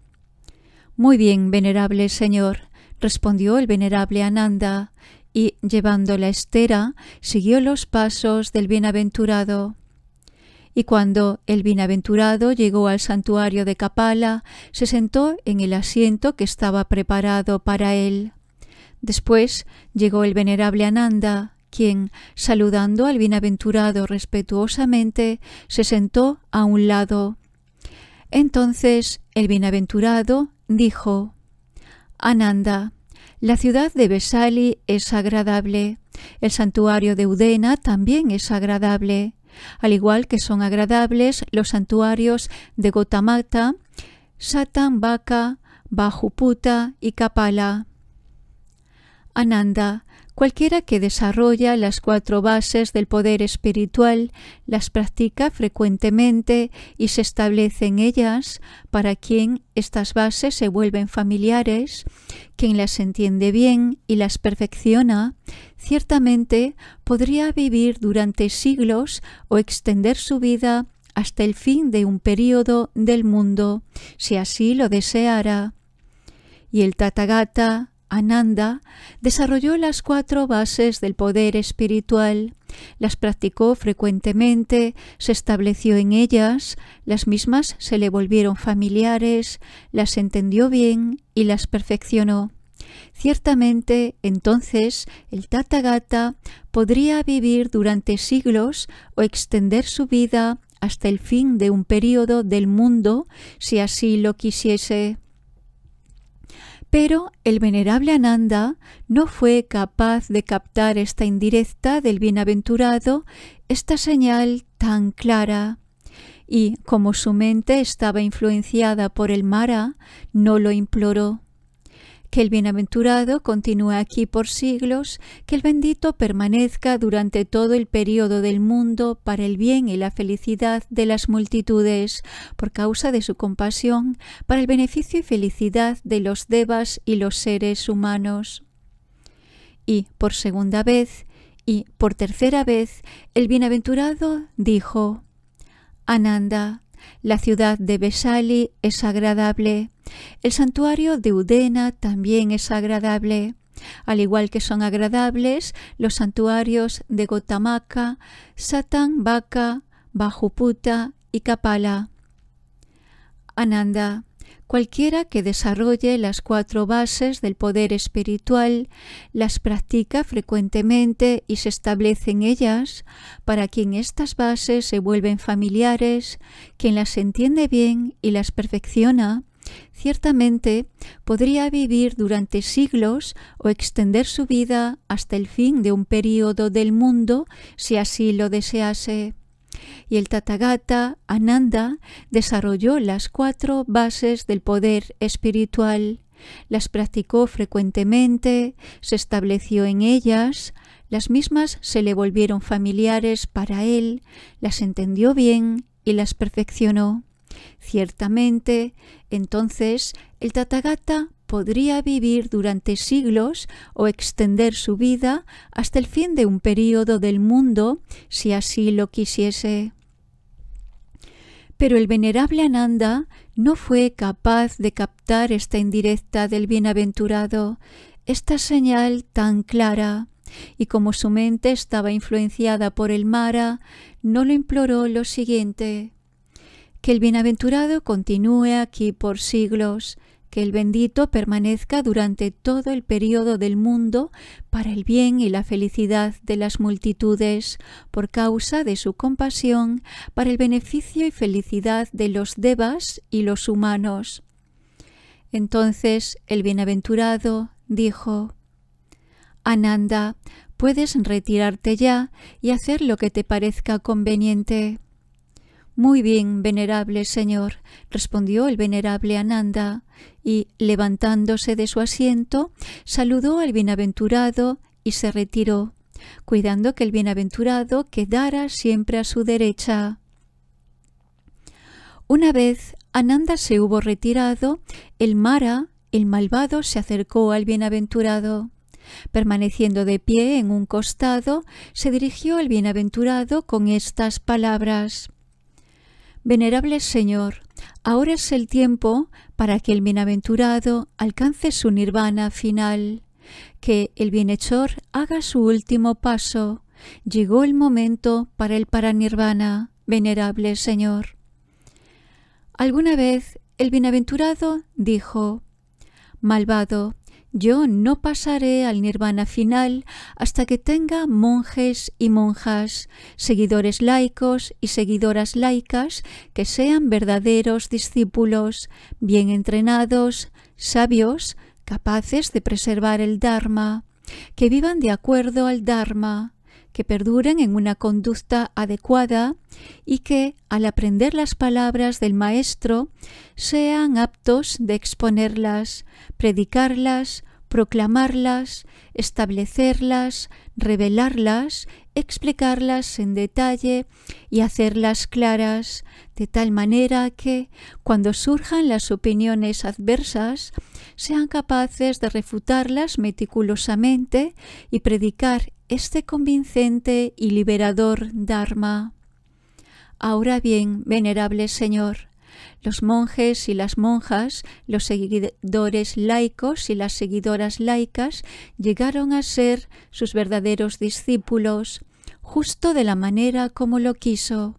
S1: Muy bien, venerable señor, respondió el venerable Ananda, y, llevando la estera, siguió los pasos del bienaventurado. Y cuando el bienaventurado llegó al santuario de Kapala, se sentó en el asiento que estaba preparado para él. Después llegó el venerable Ananda, quien, saludando al bienaventurado respetuosamente, se sentó a un lado. Entonces el bienaventurado dijo Ananda, la ciudad de Besali es agradable, el santuario de Udena también es agradable, al igual que son agradables los santuarios de Gotamata, Satambaka, Bajuputa y Kapala. Ananda, Cualquiera que desarrolla las cuatro bases del poder espiritual, las practica frecuentemente y se establece en ellas, para quien estas bases se vuelven familiares, quien las entiende bien y las perfecciona, ciertamente podría vivir durante siglos o extender su vida hasta el fin de un periodo del mundo, si así lo deseara. Y el Tatagata. Ananda desarrolló las cuatro bases del poder espiritual, las practicó frecuentemente, se estableció en ellas, las mismas se le volvieron familiares, las entendió bien y las perfeccionó. Ciertamente, entonces, el Tathagata podría vivir durante siglos o extender su vida hasta el fin de un período del mundo si así lo quisiese. Pero el venerable Ananda no fue capaz de captar esta indirecta del bienaventurado, esta señal tan clara. Y como su mente estaba influenciada por el Mara, no lo imploró que el bienaventurado continúe aquí por siglos, que el bendito permanezca durante todo el periodo del mundo para el bien y la felicidad de las multitudes, por causa de su compasión, para el beneficio y felicidad de los devas y los seres humanos. Y por segunda vez, y por tercera vez, el bienaventurado dijo, Ananda, la ciudad de Besali es agradable. El santuario de Udena también es agradable. Al igual que son agradables los santuarios de Gotamaka, Satán Baca, Bajuputa y Kapala. Ananda. Cualquiera que desarrolle las cuatro bases del poder espiritual, las practica frecuentemente y se establece en ellas, para quien estas bases se vuelven familiares, quien las entiende bien y las perfecciona, ciertamente podría vivir durante siglos o extender su vida hasta el fin de un período del mundo si así lo desease y el Tathagata Ananda desarrolló las cuatro bases del poder espiritual, las practicó frecuentemente, se estableció en ellas, las mismas se le volvieron familiares para él, las entendió bien y las perfeccionó. Ciertamente, entonces el Tathagata podría vivir durante siglos o extender su vida hasta el fin de un período del mundo si así lo quisiese. Pero el venerable Ananda no fue capaz de captar esta indirecta del bienaventurado, esta señal tan clara, y como su mente estaba influenciada por el Mara, no lo imploró lo siguiente que el bienaventurado continúe aquí por siglos, que el bendito permanezca durante todo el periodo del mundo para el bien y la felicidad de las multitudes, por causa de su compasión, para el beneficio y felicidad de los devas y los humanos. Entonces el bienaventurado dijo, Ananda, puedes retirarte ya y hacer lo que te parezca conveniente. Muy bien, venerable señor, respondió el venerable Ananda, y levantándose de su asiento, saludó al bienaventurado y se retiró, cuidando que el bienaventurado quedara siempre a su derecha. Una vez Ananda se hubo retirado, el Mara, el malvado, se acercó al bienaventurado. Permaneciendo de pie en un costado, se dirigió al bienaventurado con estas palabras Venerable Señor, ahora es el tiempo para que el bienaventurado alcance su nirvana final, que el bienhechor haga su último paso. Llegó el momento para el paranirvana, venerable Señor. Alguna vez el bienaventurado dijo, Malvado, yo no pasaré al nirvana final hasta que tenga monjes y monjas, seguidores laicos y seguidoras laicas que sean verdaderos discípulos, bien entrenados, sabios, capaces de preservar el Dharma, que vivan de acuerdo al Dharma, que perduren en una conducta adecuada y que, al aprender las palabras del Maestro, sean aptos de exponerlas, predicarlas, proclamarlas, establecerlas, revelarlas, explicarlas en detalle y hacerlas claras, de tal manera que, cuando surjan las opiniones adversas, sean capaces de refutarlas meticulosamente y predicar este convincente y liberador Dharma. Ahora bien, venerable Señor, los monjes y las monjas, los seguidores laicos y las seguidoras laicas llegaron a ser sus verdaderos discípulos, justo de la manera como lo quiso.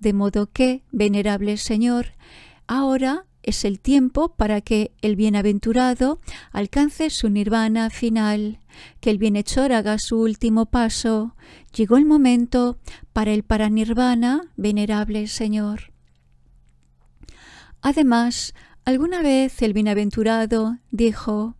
S1: De modo que, venerable Señor, ahora es el tiempo para que el bienaventurado alcance su nirvana final, que el bienhechor haga su último paso. Llegó el momento para el paranirvana, venerable Señor. Además, alguna vez el bienaventurado dijo,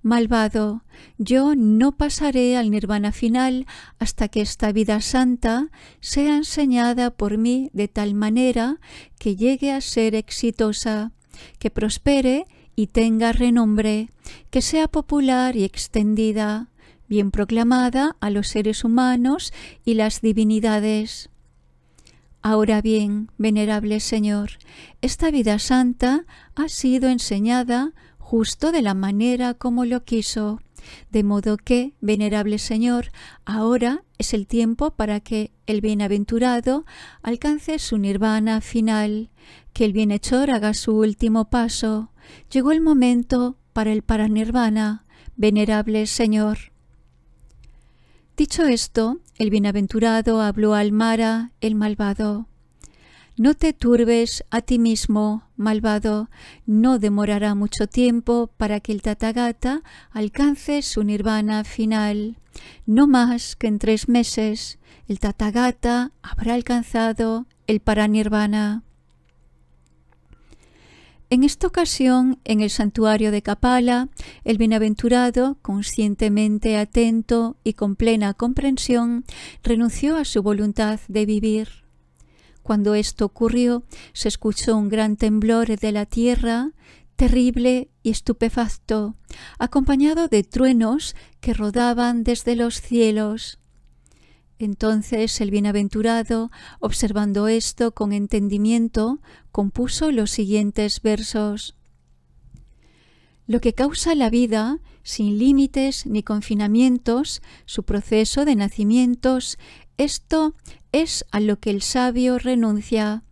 S1: Malvado, yo no pasaré al nirvana final hasta que esta vida santa sea enseñada por mí de tal manera que llegue a ser exitosa que prospere y tenga renombre, que sea popular y extendida, bien proclamada a los seres humanos y las divinidades. Ahora bien, venerable Señor, esta vida santa ha sido enseñada justo de la manera como lo quiso, de modo que, venerable Señor, ahora es el tiempo para que el bienaventurado alcance su nirvana final, que el bienhechor haga su último paso. Llegó el momento para el paranirvana, venerable Señor. Dicho esto, el bienaventurado habló al Mara, el malvado. No te turbes a ti mismo, malvado, no demorará mucho tiempo para que el Tatagata alcance su nirvana final. No más que en tres meses el Tatagata habrá alcanzado el Paranirvana. En esta ocasión, en el santuario de Kapala, el bienaventurado, conscientemente atento y con plena comprensión, renunció a su voluntad de vivir. Cuando esto ocurrió, se escuchó un gran temblor de la tierra, terrible y estupefacto, acompañado de truenos que rodaban desde los cielos. Entonces el bienaventurado, observando esto con entendimiento, compuso los siguientes versos. Lo que causa la vida, sin límites ni confinamientos, su proceso de nacimientos, esto es a lo que el sabio renuncia.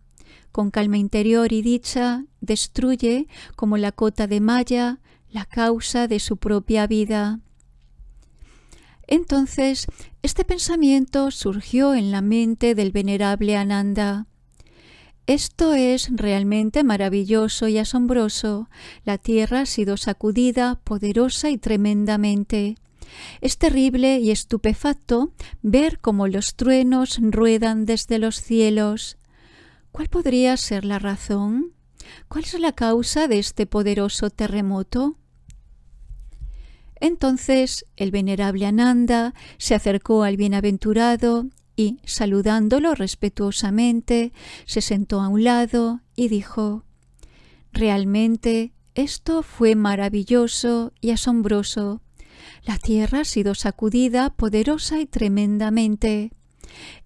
S1: Con calma interior y dicha, destruye, como la cota de malla, la causa de su propia vida. Entonces, este pensamiento surgió en la mente del venerable Ananda. Esto es realmente maravilloso y asombroso. La tierra ha sido sacudida poderosa y tremendamente. Es terrible y estupefacto ver cómo los truenos ruedan desde los cielos. ¿Cuál podría ser la razón? ¿Cuál es la causa de este poderoso terremoto? Entonces el venerable Ananda se acercó al bienaventurado y, saludándolo respetuosamente, se sentó a un lado y dijo Realmente esto fue maravilloso y asombroso. La tierra ha sido sacudida poderosa y tremendamente.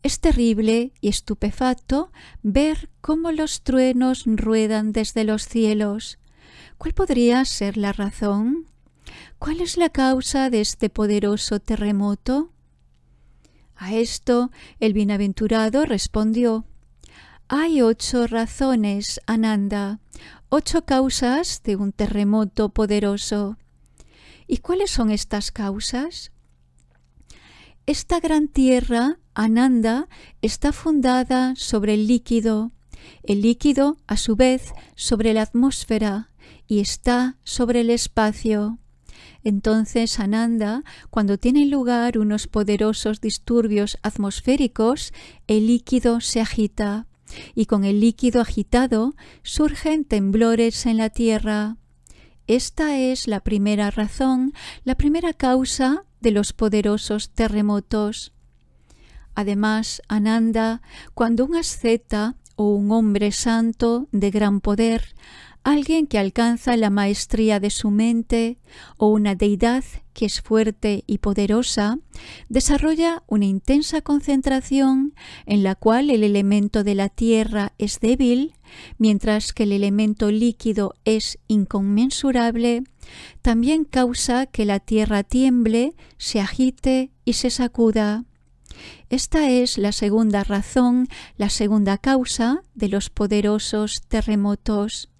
S1: Es terrible y estupefacto ver cómo los truenos ruedan desde los cielos. ¿Cuál podría ser la razón? ¿Cuál es la causa de este poderoso terremoto? A esto el bienaventurado respondió Hay ocho razones, Ananda, ocho causas de un terremoto poderoso. ¿Y cuáles son estas causas? Esta gran tierra, Ananda, está fundada sobre el líquido, el líquido a su vez sobre la atmósfera y está sobre el espacio. Entonces Ananda, cuando tienen lugar unos poderosos disturbios atmosféricos, el líquido se agita y con el líquido agitado surgen temblores en la Tierra. Esta es la primera razón, la primera causa de los poderosos terremotos. Además, Ananda, cuando un asceta o un hombre santo de gran poder alguien que alcanza la maestría de su mente o una deidad que es fuerte y poderosa, desarrolla una intensa concentración en la cual el elemento de la tierra es débil, mientras que el elemento líquido es inconmensurable, también causa que la tierra tiemble, se agite y se sacuda. Esta es la segunda razón, la segunda causa de los poderosos terremotos.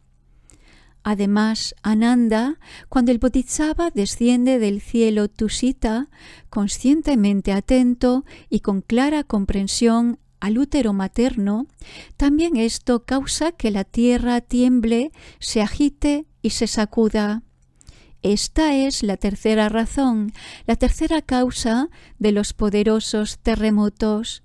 S1: Además, Ananda, cuando el Bodhisattva desciende del cielo Tusita, conscientemente atento y con clara comprensión al útero materno, también esto causa que la tierra tiemble, se agite y se sacuda. Esta es la tercera razón, la tercera causa de los poderosos terremotos.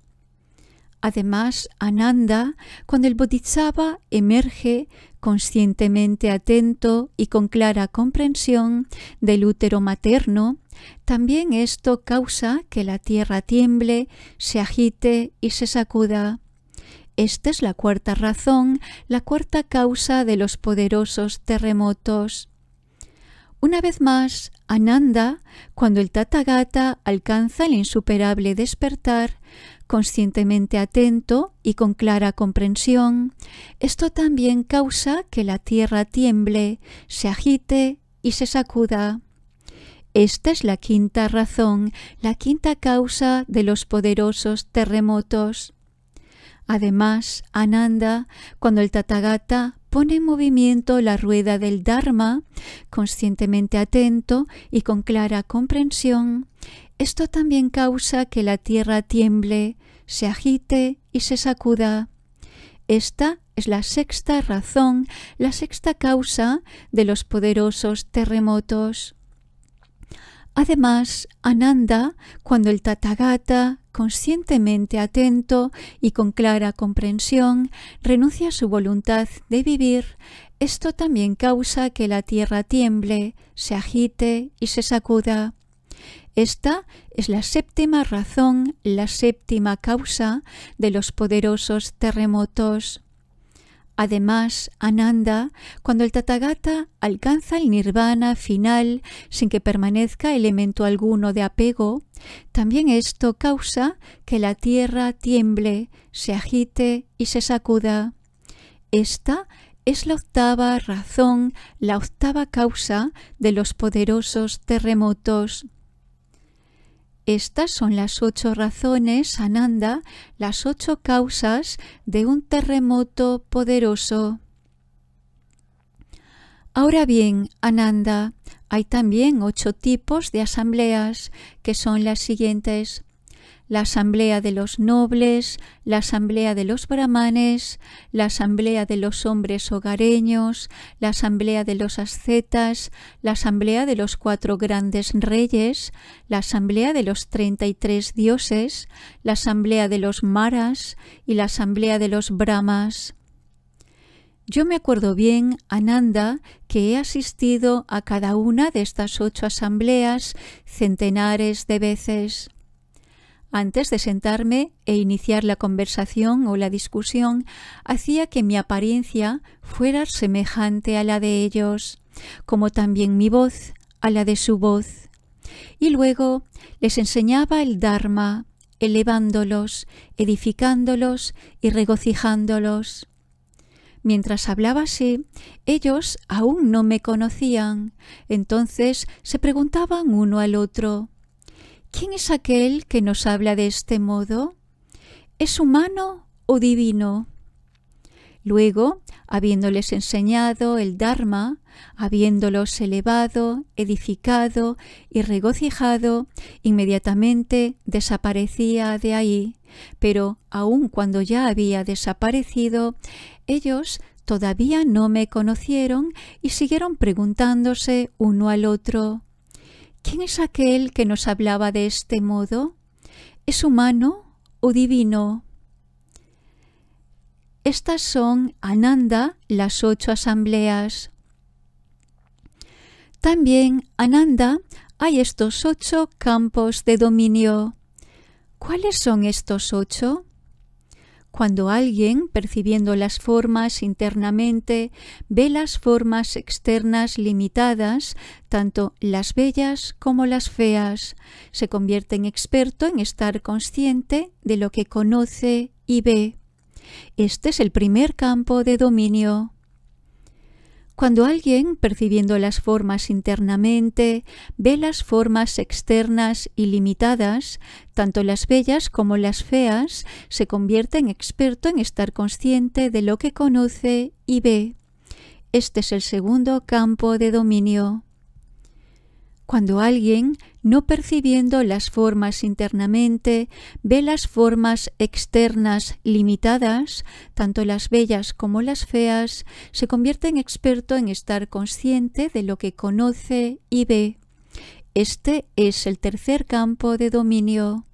S1: Además, Ananda, cuando el Bodhisattva emerge, conscientemente atento y con clara comprensión del útero materno, también esto causa que la tierra tiemble, se agite y se sacuda. Esta es la cuarta razón, la cuarta causa de los poderosos terremotos. Una vez más, Ananda, cuando el tatagata alcanza el insuperable despertar, conscientemente atento y con clara comprensión, esto también causa que la tierra tiemble, se agite y se sacuda. Esta es la quinta razón, la quinta causa de los poderosos terremotos. Además, Ananda, cuando el Tathagata pone en movimiento la rueda del Dharma, conscientemente atento y con clara comprensión, esto también causa que la tierra tiemble, se agite y se sacuda. Esta es la sexta razón, la sexta causa de los poderosos terremotos. Además, Ananda, cuando el Tathagata, conscientemente atento y con clara comprensión, renuncia a su voluntad de vivir, esto también causa que la tierra tiemble, se agite y se sacuda. Esta es la séptima razón, la séptima causa de los poderosos terremotos. Además, Ananda, cuando el Tathagata alcanza el nirvana final sin que permanezca elemento alguno de apego, también esto causa que la tierra tiemble, se agite y se sacuda. Esta es la octava razón, la octava causa de los poderosos terremotos. Estas son las ocho razones, Ananda, las ocho causas de un terremoto poderoso. Ahora bien, Ananda, hay también ocho tipos de asambleas, que son las siguientes la asamblea de los nobles, la asamblea de los brahmanes, la asamblea de los hombres hogareños, la asamblea de los ascetas, la asamblea de los cuatro grandes reyes, la asamblea de los treinta y tres dioses, la asamblea de los maras y la asamblea de los brahmas. Yo me acuerdo bien, Ananda, que he asistido a cada una de estas ocho asambleas centenares de veces. Antes de sentarme e iniciar la conversación o la discusión, hacía que mi apariencia fuera semejante a la de ellos, como también mi voz a la de su voz. Y luego les enseñaba el Dharma, elevándolos, edificándolos y regocijándolos. Mientras hablaba así, ellos aún no me conocían, entonces se preguntaban uno al otro ¿Quién es aquel que nos habla de este modo? ¿Es humano o divino? Luego, habiéndoles enseñado el Dharma, habiéndolos elevado, edificado y regocijado, inmediatamente desaparecía de ahí. Pero aun cuando ya había desaparecido, ellos todavía no me conocieron y siguieron preguntándose uno al otro ¿Quién es aquel que nos hablaba de este modo? ¿Es humano o divino? Estas son, Ananda, las ocho asambleas. También, Ananda, hay estos ocho campos de dominio. ¿Cuáles son estos ocho? Cuando alguien, percibiendo las formas internamente, ve las formas externas limitadas, tanto las bellas como las feas, se convierte en experto en estar consciente de lo que conoce y ve. Este es el primer campo de dominio. Cuando alguien, percibiendo las formas internamente, ve las formas externas y limitadas, tanto las bellas como las feas, se convierte en experto en estar consciente de lo que conoce y ve. Este es el segundo campo de dominio cuando alguien, no percibiendo las formas internamente, ve las formas externas limitadas, tanto las bellas como las feas, se convierte en experto en estar consciente de lo que conoce y ve. Este es el tercer campo de dominio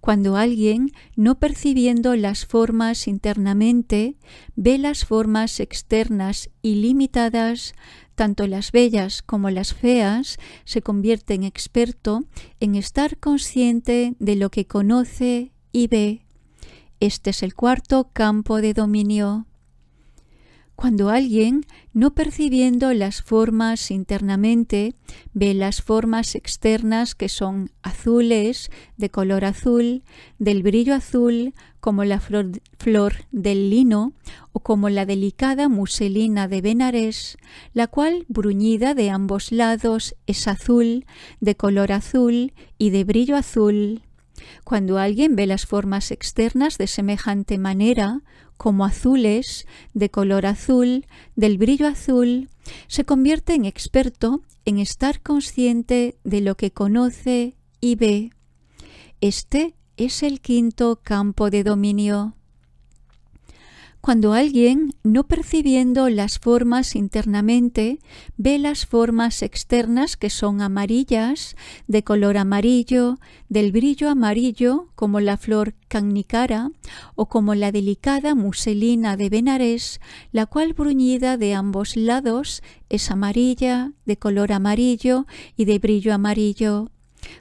S1: cuando alguien, no percibiendo las formas internamente, ve las formas externas ilimitadas, tanto las bellas como las feas, se convierten en experto en estar consciente de lo que conoce y ve. Este es el cuarto campo de dominio cuando alguien, no percibiendo las formas internamente, ve las formas externas que son azules, de color azul, del brillo azul, como la flor, del lino o como la delicada muselina de Benares, la cual, bruñida de ambos lados, es azul, de color azul y de brillo azul. Cuando alguien ve las formas externas de semejante manera, como azules, de color azul, del brillo azul, se convierte en experto en estar consciente de lo que conoce y ve. Este es el quinto campo de dominio cuando alguien, no percibiendo las formas internamente, ve las formas externas que son amarillas, de color amarillo, del brillo amarillo, como la flor cannicara o como la delicada muselina de Benares, la cual bruñida de ambos lados es amarilla, de color amarillo y de brillo amarillo.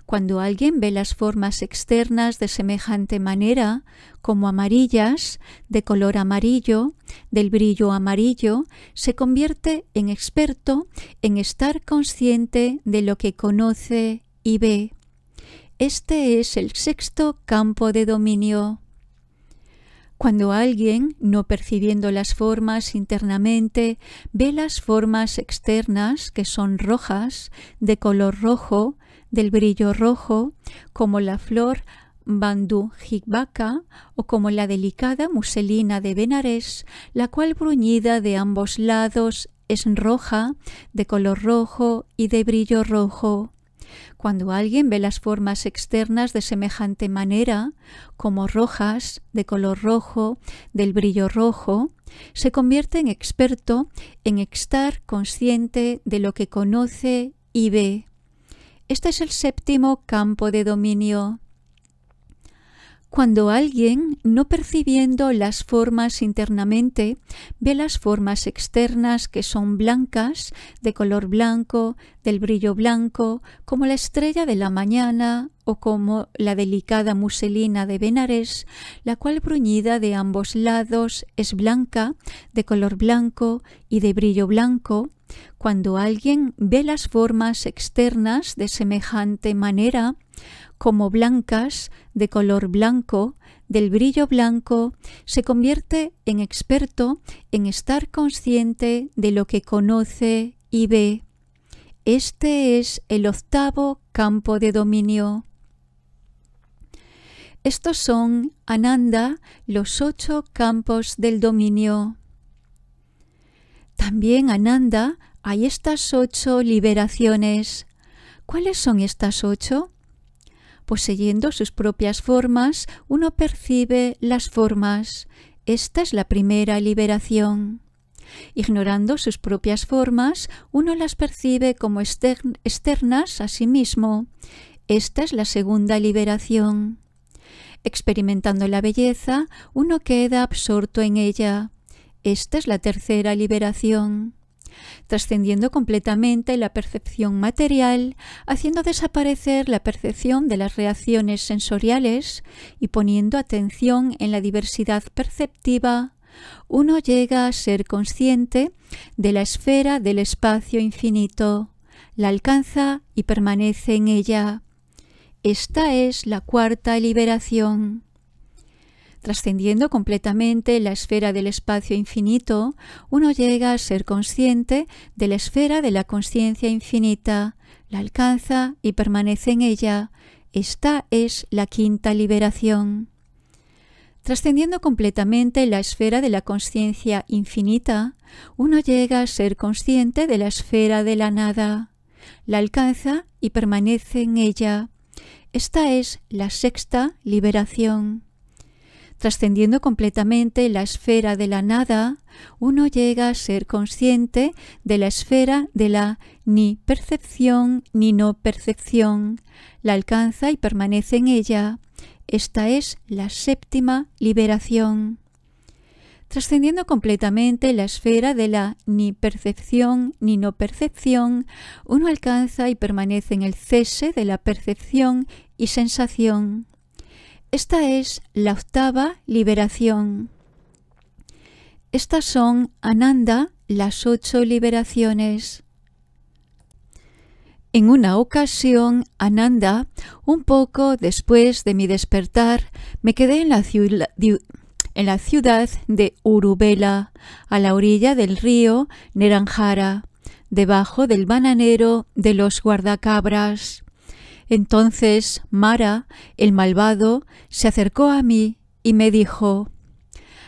S1: Cuando alguien ve las formas externas de semejante manera, como amarillas, de color amarillo, del brillo amarillo, se convierte en experto en estar consciente de lo que conoce y ve. Este es el sexto campo de dominio. Cuando alguien, no percibiendo las formas internamente, ve las formas externas, que son rojas, de color rojo, del brillo rojo, como la flor Bandu Hikbaka o como la delicada muselina de Benares, la cual bruñida de ambos lados es roja, de color rojo y de brillo rojo. Cuando alguien ve las formas externas de semejante manera, como rojas, de color rojo, del brillo rojo, se convierte en experto en estar consciente de lo que conoce y ve. Este es el séptimo campo de dominio. Cuando alguien, no percibiendo las formas internamente, ve las formas externas que son blancas, de color blanco, del brillo blanco, como la estrella de la mañana como la delicada muselina de Benares, la cual bruñida de ambos lados es blanca, de color blanco y de brillo blanco, cuando alguien ve las formas externas de semejante manera, como blancas, de color blanco, del brillo blanco, se convierte en experto en estar consciente de lo que conoce y ve. Este es el octavo campo de dominio. Estos son, Ananda, los ocho campos del dominio. También, Ananda, hay estas ocho liberaciones. ¿Cuáles son estas ocho? Poseyendo pues sus propias formas, uno percibe las formas. Esta es la primera liberación. Ignorando sus propias formas, uno las percibe como externas a sí mismo. Esta es la segunda liberación experimentando la belleza, uno queda absorto en ella. Esta es la tercera liberación trascendiendo completamente la percepción material, haciendo desaparecer la percepción de las reacciones sensoriales y poniendo atención en la diversidad perceptiva, uno llega a ser consciente de la esfera del espacio infinito, la alcanza y permanece en ella. Esta es la cuarta liberación. Trascendiendo completamente la esfera del espacio infinito, uno llega a ser consciente de la esfera de la conciencia infinita, la alcanza y permanece en ella. Esta es la quinta liberación. Trascendiendo completamente la esfera de la conciencia infinita, uno llega a ser consciente de la esfera de la nada, la alcanza y permanece en ella. Esta es la sexta liberación. Trascendiendo completamente la esfera de la nada, uno llega a ser consciente de la esfera de la ni percepción ni no percepción, la alcanza y permanece en ella. Esta es la séptima liberación trascendiendo completamente la esfera de la ni percepción ni no percepción, uno alcanza y permanece en el cese de la percepción y sensación. Esta es la octava liberación. Estas son, Ananda, las ocho liberaciones. En una ocasión, Ananda, un poco después de mi despertar, me quedé en la ciudad en la ciudad de Urubela, a la orilla del río Neranjara, debajo del bananero de los guardacabras. Entonces Mara, el malvado, se acercó a mí y me dijo,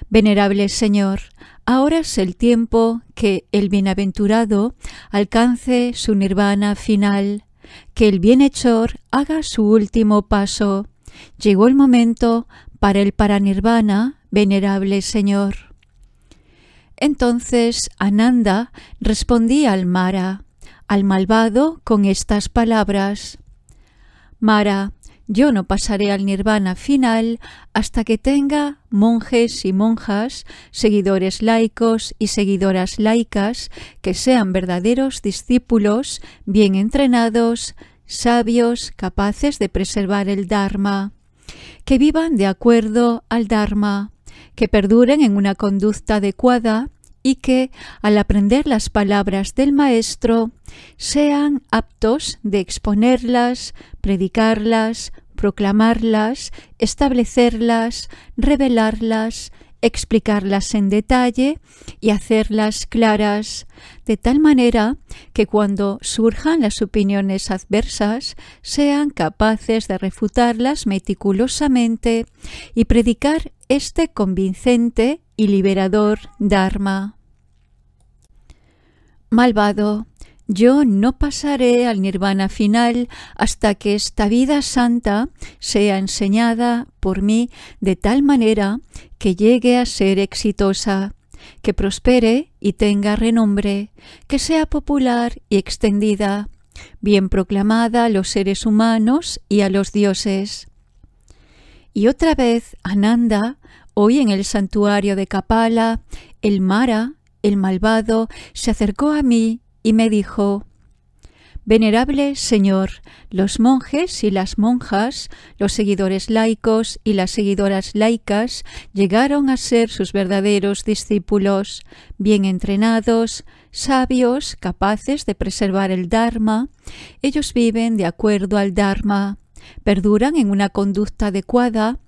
S1: Venerable Señor, ahora es el tiempo que el bienaventurado alcance su nirvana final, que el bienhechor haga su último paso. Llegó el momento para el paranirvana venerable Señor. Entonces Ananda respondía al Mara, al malvado, con estas palabras. Mara, yo no pasaré al nirvana final hasta que tenga monjes y monjas, seguidores laicos y seguidoras laicas, que sean verdaderos discípulos, bien entrenados, sabios, capaces de preservar el Dharma, que vivan de acuerdo al Dharma, que perduren en una conducta adecuada y que, al aprender las palabras del Maestro, sean aptos de exponerlas, predicarlas, proclamarlas, establecerlas, revelarlas, explicarlas en detalle y hacerlas claras, de tal manera que cuando surjan las opiniones adversas sean capaces de refutarlas meticulosamente y predicar este convincente y liberador Dharma. Malvado, yo no pasaré al nirvana final hasta que esta vida santa sea enseñada por mí de tal manera que llegue a ser exitosa, que prospere y tenga renombre, que sea popular y extendida, bien proclamada a los seres humanos y a los dioses. Y otra vez Ananda, Hoy en el santuario de Kapala, el Mara, el malvado, se acercó a mí y me dijo, Venerable Señor, los monjes y las monjas, los seguidores laicos y las seguidoras laicas llegaron a ser sus verdaderos discípulos, bien entrenados, sabios, capaces de preservar el Dharma. Ellos viven de acuerdo al Dharma, perduran en una conducta adecuada,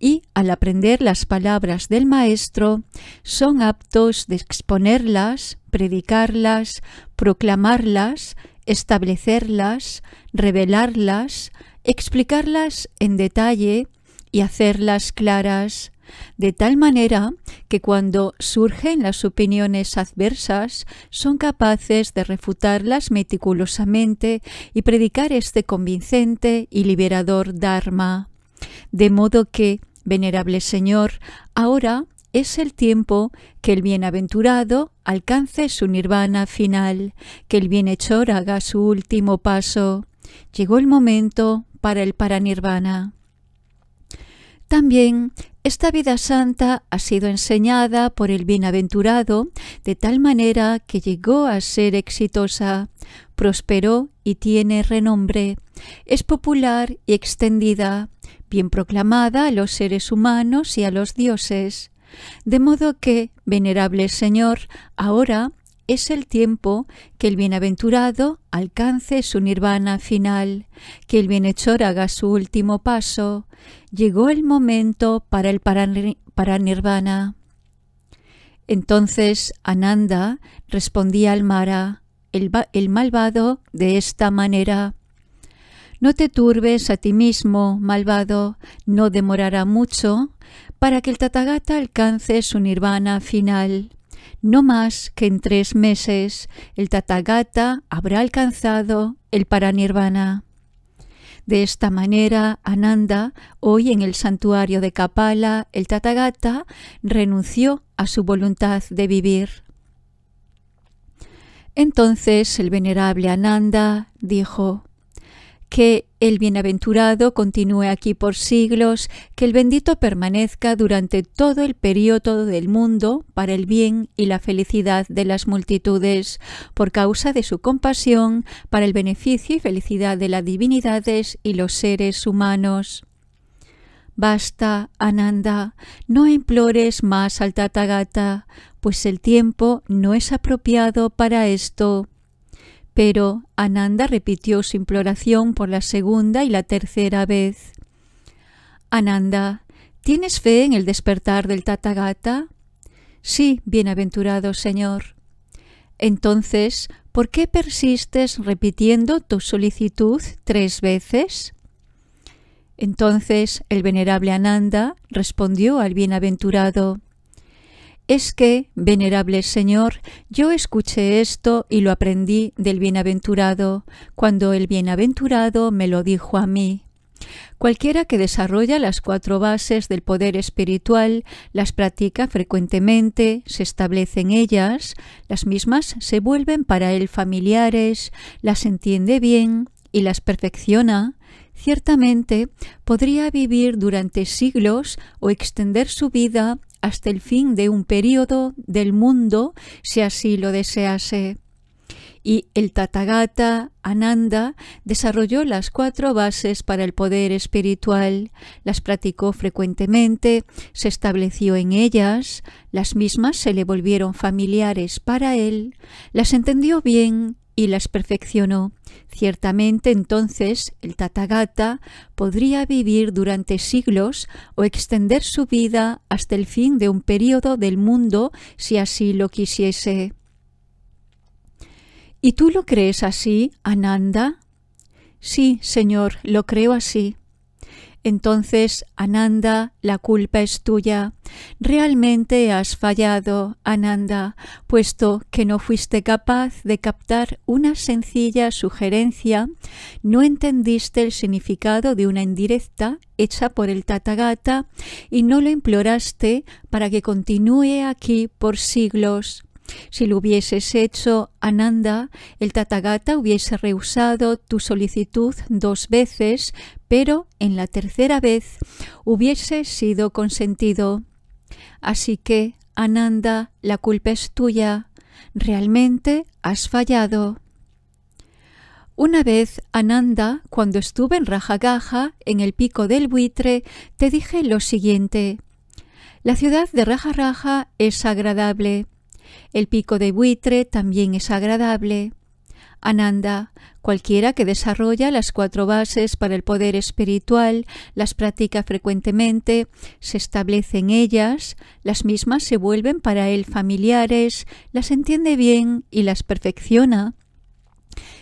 S1: y al aprender las palabras del Maestro, son aptos de exponerlas, predicarlas, proclamarlas, establecerlas, revelarlas, explicarlas en detalle y hacerlas claras, de tal manera que cuando surgen las opiniones adversas son capaces de refutarlas meticulosamente y predicar este convincente y liberador Dharma. De modo que, venerable Señor, ahora es el tiempo que el bienaventurado alcance su nirvana final, que el bienhechor haga su último paso. Llegó el momento para el paranirvana. También esta vida santa ha sido enseñada por el bienaventurado de tal manera que llegó a ser exitosa, prosperó y tiene renombre, es popular y extendida, bien proclamada a los seres humanos y a los dioses. De modo que, venerable Señor, ahora es el tiempo que el bienaventurado alcance su nirvana final, que el bienhechor haga su último paso. Llegó el momento para el paranirvana. Entonces Ananda respondía al Mara, el, el malvado, de esta manera. No te turbes a ti mismo, malvado, no demorará mucho para que el Tathagata alcance su nirvana final. No más que en tres meses el Tathagata habrá alcanzado el Paranirvana. De esta manera, Ananda, hoy en el santuario de Kapala, el Tathagata renunció a su voluntad de vivir. Entonces el venerable Ananda dijo, que el bienaventurado continúe aquí por siglos, que el bendito permanezca durante todo el período del mundo para el bien y la felicidad de las multitudes, por causa de su compasión, para el beneficio y felicidad de las divinidades y los seres humanos. Basta, Ananda, no implores más al Tathagata, pues el tiempo no es apropiado para esto pero Ananda repitió su imploración por la segunda y la tercera vez. Ananda, ¿tienes fe en el despertar del Tathagata? Sí, bienaventurado Señor. Entonces, ¿por qué persistes repitiendo tu solicitud tres veces? Entonces el venerable Ananda respondió al bienaventurado es que, venerable Señor, yo escuché esto y lo aprendí del bienaventurado, cuando el bienaventurado me lo dijo a mí. Cualquiera que desarrolla las cuatro bases del poder espiritual, las practica frecuentemente, se establece en ellas, las mismas se vuelven para él familiares, las entiende bien y las perfecciona, ciertamente podría vivir durante siglos o extender su vida hasta el fin de un periodo del mundo, si así lo desease. Y el Tathagata Ananda desarrolló las cuatro bases para el poder espiritual, las practicó frecuentemente, se estableció en ellas, las mismas se le volvieron familiares para él, las entendió bien y las perfeccionó. Ciertamente entonces el Tatagata podría vivir durante siglos o extender su vida hasta el fin de un periodo del mundo si así lo quisiese. ¿Y tú lo crees así, Ananda? Sí, Señor, lo creo así. Entonces, Ananda, la culpa es tuya. Realmente has fallado, Ananda, puesto que no fuiste capaz de captar una sencilla sugerencia, no entendiste el significado de una indirecta hecha por el Tathagata y no lo imploraste para que continúe aquí por siglos. Si lo hubieses hecho, Ananda, el tatagata hubiese rehusado tu solicitud dos veces, pero en la tercera vez hubiese sido consentido. Así que, Ananda, la culpa es tuya. Realmente has fallado. Una vez, Ananda, cuando estuve en Rajagaja, en el pico del buitre, te dije lo siguiente. La ciudad de Rajaraja es agradable el pico de buitre también es agradable. Ananda, cualquiera que desarrolla las cuatro bases para el poder espiritual, las practica frecuentemente, se establece en ellas, las mismas se vuelven para él familiares, las entiende bien y las perfecciona.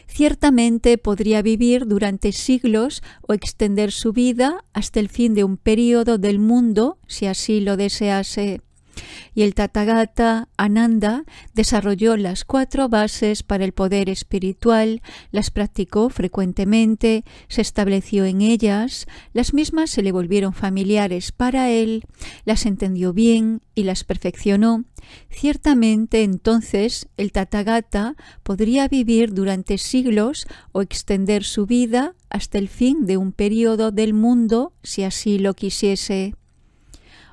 S1: Ciertamente podría vivir durante siglos o extender su vida hasta el fin de un período del mundo, si así lo desease y el Tathagata Ananda desarrolló las cuatro bases para el poder espiritual, las practicó frecuentemente, se estableció en ellas, las mismas se le volvieron familiares para él, las entendió bien y las perfeccionó. Ciertamente entonces el Tathagata podría vivir durante siglos o extender su vida hasta el fin de un periodo del mundo si así lo quisiese.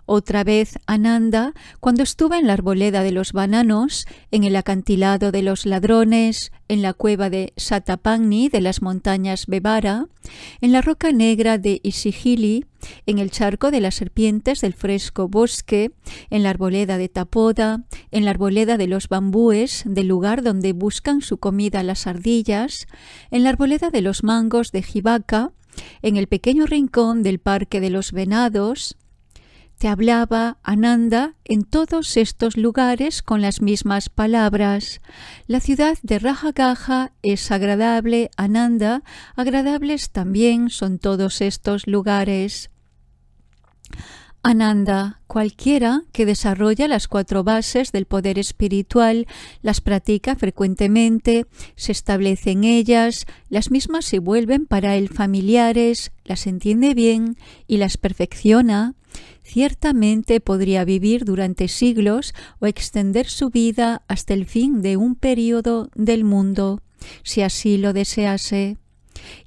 S1: Otra vez Ananda, cuando estuve en la arboleda de los bananos, en el acantilado de los ladrones, en la cueva de Satapagni de las montañas Bevara, en la roca negra de Isigili, en el charco de las serpientes del fresco bosque, en la arboleda de Tapoda, en la arboleda de los bambúes, del lugar donde buscan su comida las ardillas, en la arboleda de los mangos de Jibaca, en el pequeño rincón del Parque de los Venados, se hablaba Ananda en todos estos lugares con las mismas palabras. La ciudad de Rajagaja es agradable, Ananda, agradables también son todos estos lugares. Ananda, cualquiera que desarrolla las cuatro bases del poder espiritual, las practica frecuentemente, se establece en ellas, las mismas se vuelven para él familiares, las entiende bien y las perfecciona, ciertamente podría vivir durante siglos o extender su vida hasta el fin de un período del mundo, si así lo desease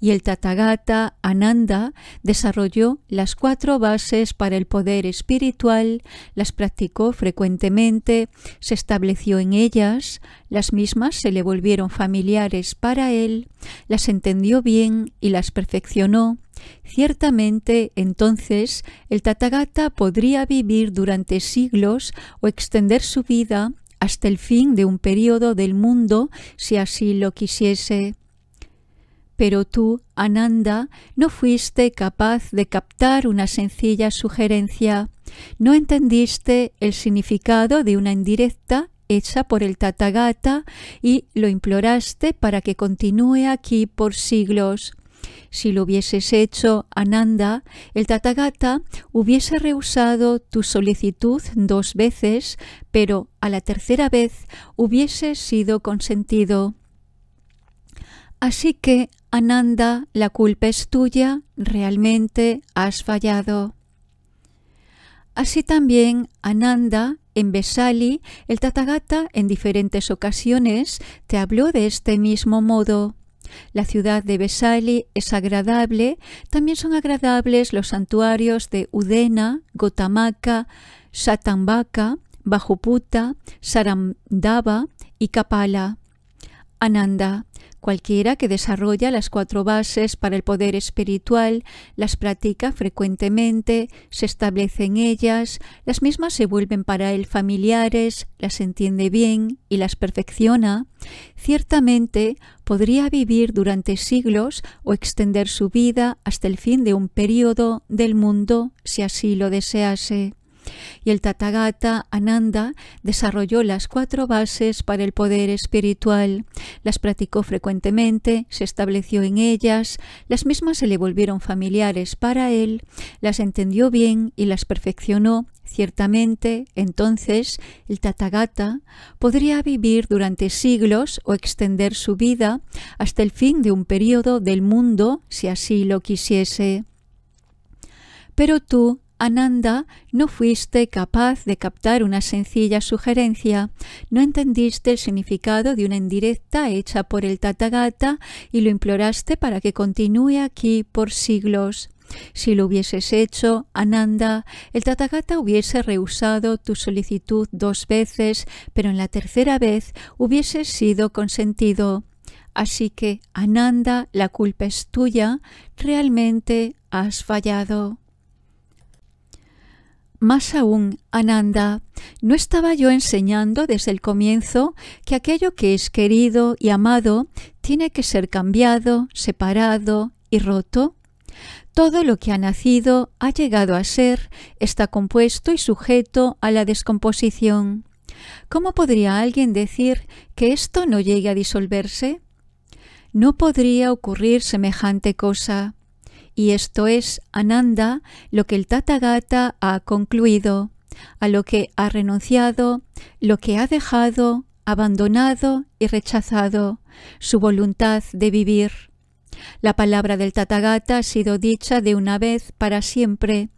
S1: y el Tathagata Ananda desarrolló las cuatro bases para el poder espiritual, las practicó frecuentemente, se estableció en ellas, las mismas se le volvieron familiares para él, las entendió bien y las perfeccionó. Ciertamente, entonces, el Tathagata podría vivir durante siglos o extender su vida hasta el fin de un periodo del mundo si así lo quisiese. Pero tú, Ananda, no fuiste capaz de captar una sencilla sugerencia, no entendiste el significado de una indirecta hecha por el Tathagata y lo imploraste para que continúe aquí por siglos. Si lo hubieses hecho, Ananda, el Tathagata hubiese rehusado tu solicitud dos veces, pero a la tercera vez hubiese sido consentido. Así que, Ananda, la culpa es tuya, realmente has fallado. Así también Ananda, en Besali, el Tathagata en diferentes ocasiones te habló de este mismo modo. La ciudad de Besali es agradable, también son agradables los santuarios de Udena, Gotamaka, Satambaka, Bajuputa, Sarandava y Kapala. Ananda. Cualquiera que desarrolla las cuatro bases para el poder espiritual, las practica frecuentemente, se establece en ellas, las mismas se vuelven para él familiares, las entiende bien y las perfecciona, ciertamente podría vivir durante siglos o extender su vida hasta el fin de un periodo del mundo si así lo desease y el Tathagata Ananda desarrolló las cuatro bases para el poder espiritual. Las practicó frecuentemente, se estableció en ellas, las mismas se le volvieron familiares para él, las entendió bien y las perfeccionó Ciertamente, entonces, el Tathagata podría vivir durante siglos o extender su vida hasta el fin de un periodo del mundo si así lo quisiese. Pero tú, Ananda, no fuiste capaz de captar una sencilla sugerencia, no entendiste el significado de una indirecta hecha por el Tathagata y lo imploraste para que continúe aquí por siglos. Si lo hubieses hecho, Ananda, el Tathagata hubiese rehusado tu solicitud dos veces, pero en la tercera vez hubiese sido consentido. Así que, Ananda, la culpa es tuya, realmente has fallado. Más aún, Ananda, ¿no estaba yo enseñando desde el comienzo que aquello que es querido y amado tiene que ser cambiado, separado y roto? Todo lo que ha nacido, ha llegado a ser, está compuesto y sujeto a la descomposición. ¿Cómo podría alguien decir que esto no llegue a disolverse? No podría ocurrir semejante cosa y esto es Ananda, lo que el Tathagata ha concluido, a lo que ha renunciado, lo que ha dejado, abandonado y rechazado, su voluntad de vivir. La palabra del Tathagata ha sido dicha de una vez para siempre.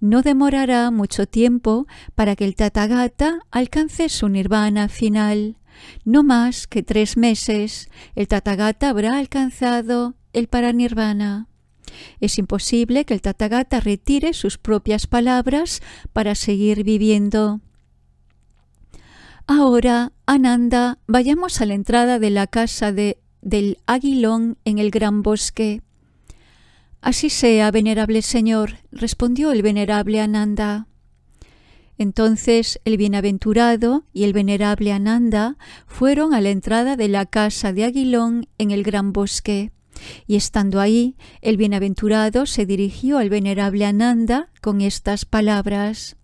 S1: No demorará mucho tiempo para que el Tathagata alcance su nirvana final. No más que tres meses, el Tathagata habrá alcanzado el Paranirvana. Es imposible que el tatagata retire sus propias palabras para seguir viviendo. Ahora, Ananda, vayamos a la entrada de la casa de, del aguilón en el gran bosque. Así sea, venerable Señor, respondió el venerable Ananda. Entonces el bienaventurado y el venerable Ananda fueron a la entrada de la casa de Aguilón en el gran bosque. Y estando ahí, el bienaventurado se dirigió al venerable Ananda con estas palabras.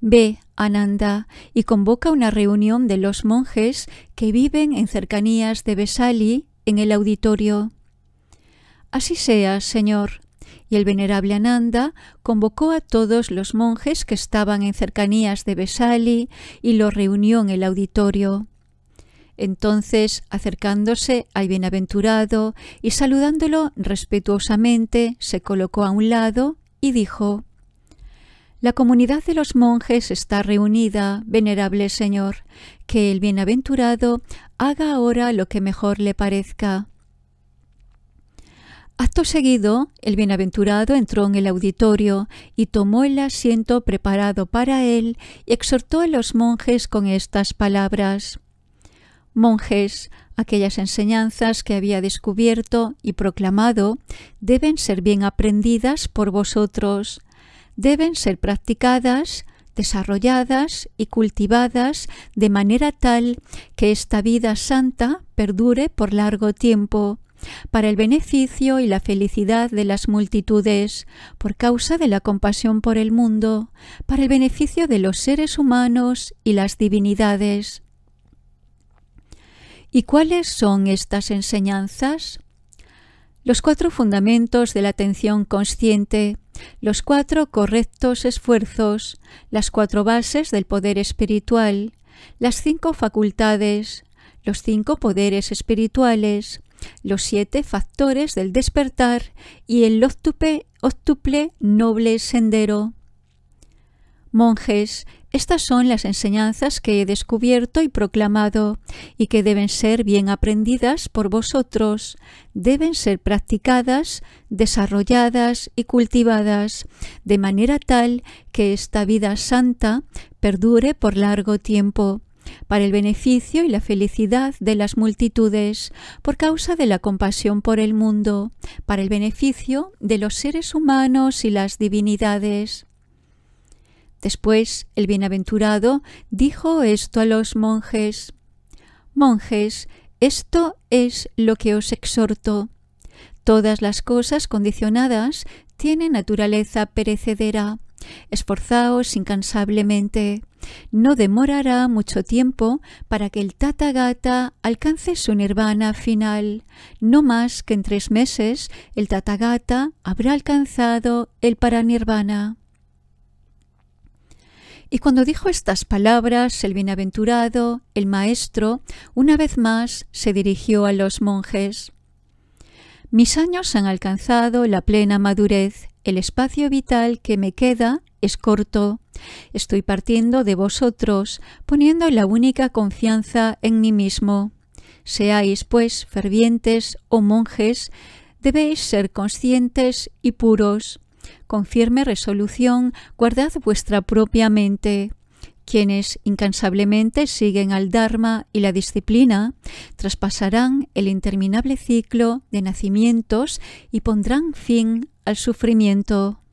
S1: Ve, Ananda, y convoca una reunión de los monjes que viven en cercanías de Besali en el auditorio. Así sea, Señor. Y el venerable Ananda convocó a todos los monjes que estaban en cercanías de Besali y los reunió en el auditorio. Entonces, acercándose al bienaventurado y saludándolo respetuosamente, se colocó a un lado y dijo, La comunidad de los monjes está reunida, venerable Señor, que el bienaventurado haga ahora lo que mejor le parezca. Acto seguido, el bienaventurado entró en el auditorio y tomó el asiento preparado para él y exhortó a los monjes con estas palabras monjes, aquellas enseñanzas que había descubierto y proclamado deben ser bien aprendidas por vosotros, deben ser practicadas, desarrolladas y cultivadas de manera tal que esta vida santa perdure por largo tiempo para el beneficio y la felicidad de las multitudes, por causa de la compasión por el mundo, para el beneficio de los seres humanos y las divinidades. ¿Y cuáles son estas enseñanzas? Los cuatro fundamentos de la atención consciente, los cuatro correctos esfuerzos, las cuatro bases del poder espiritual, las cinco facultades, los cinco poderes espirituales, los siete factores del despertar y el óctuple, noble sendero. Monjes, estas son las enseñanzas que he descubierto y proclamado, y que deben ser bien aprendidas por vosotros, deben ser practicadas, desarrolladas y cultivadas, de manera tal que esta vida santa perdure por largo tiempo para el beneficio y la felicidad de las multitudes, por causa de la compasión por el mundo, para el beneficio de los seres humanos y las divinidades Después el bienaventurado dijo esto a los monjes. Monjes, esto es lo que os exhorto. Todas las cosas condicionadas tienen naturaleza perecedera. Esforzaos incansablemente. No demorará mucho tiempo para que el tatagata alcance su nirvana final. No más que en tres meses el tatagata habrá alcanzado el Paranirvana. Y cuando dijo estas palabras, el bienaventurado, el maestro, una vez más se dirigió a los monjes. Mis años han alcanzado la plena madurez, el espacio vital que me queda es corto. Estoy partiendo de vosotros, poniendo la única confianza en mí mismo. Seáis, pues, fervientes o oh monjes, debéis ser conscientes y puros con firme resolución, guardad vuestra propia mente. Quienes incansablemente siguen al Dharma y la disciplina, traspasarán el interminable ciclo de nacimientos y pondrán fin al sufrimiento.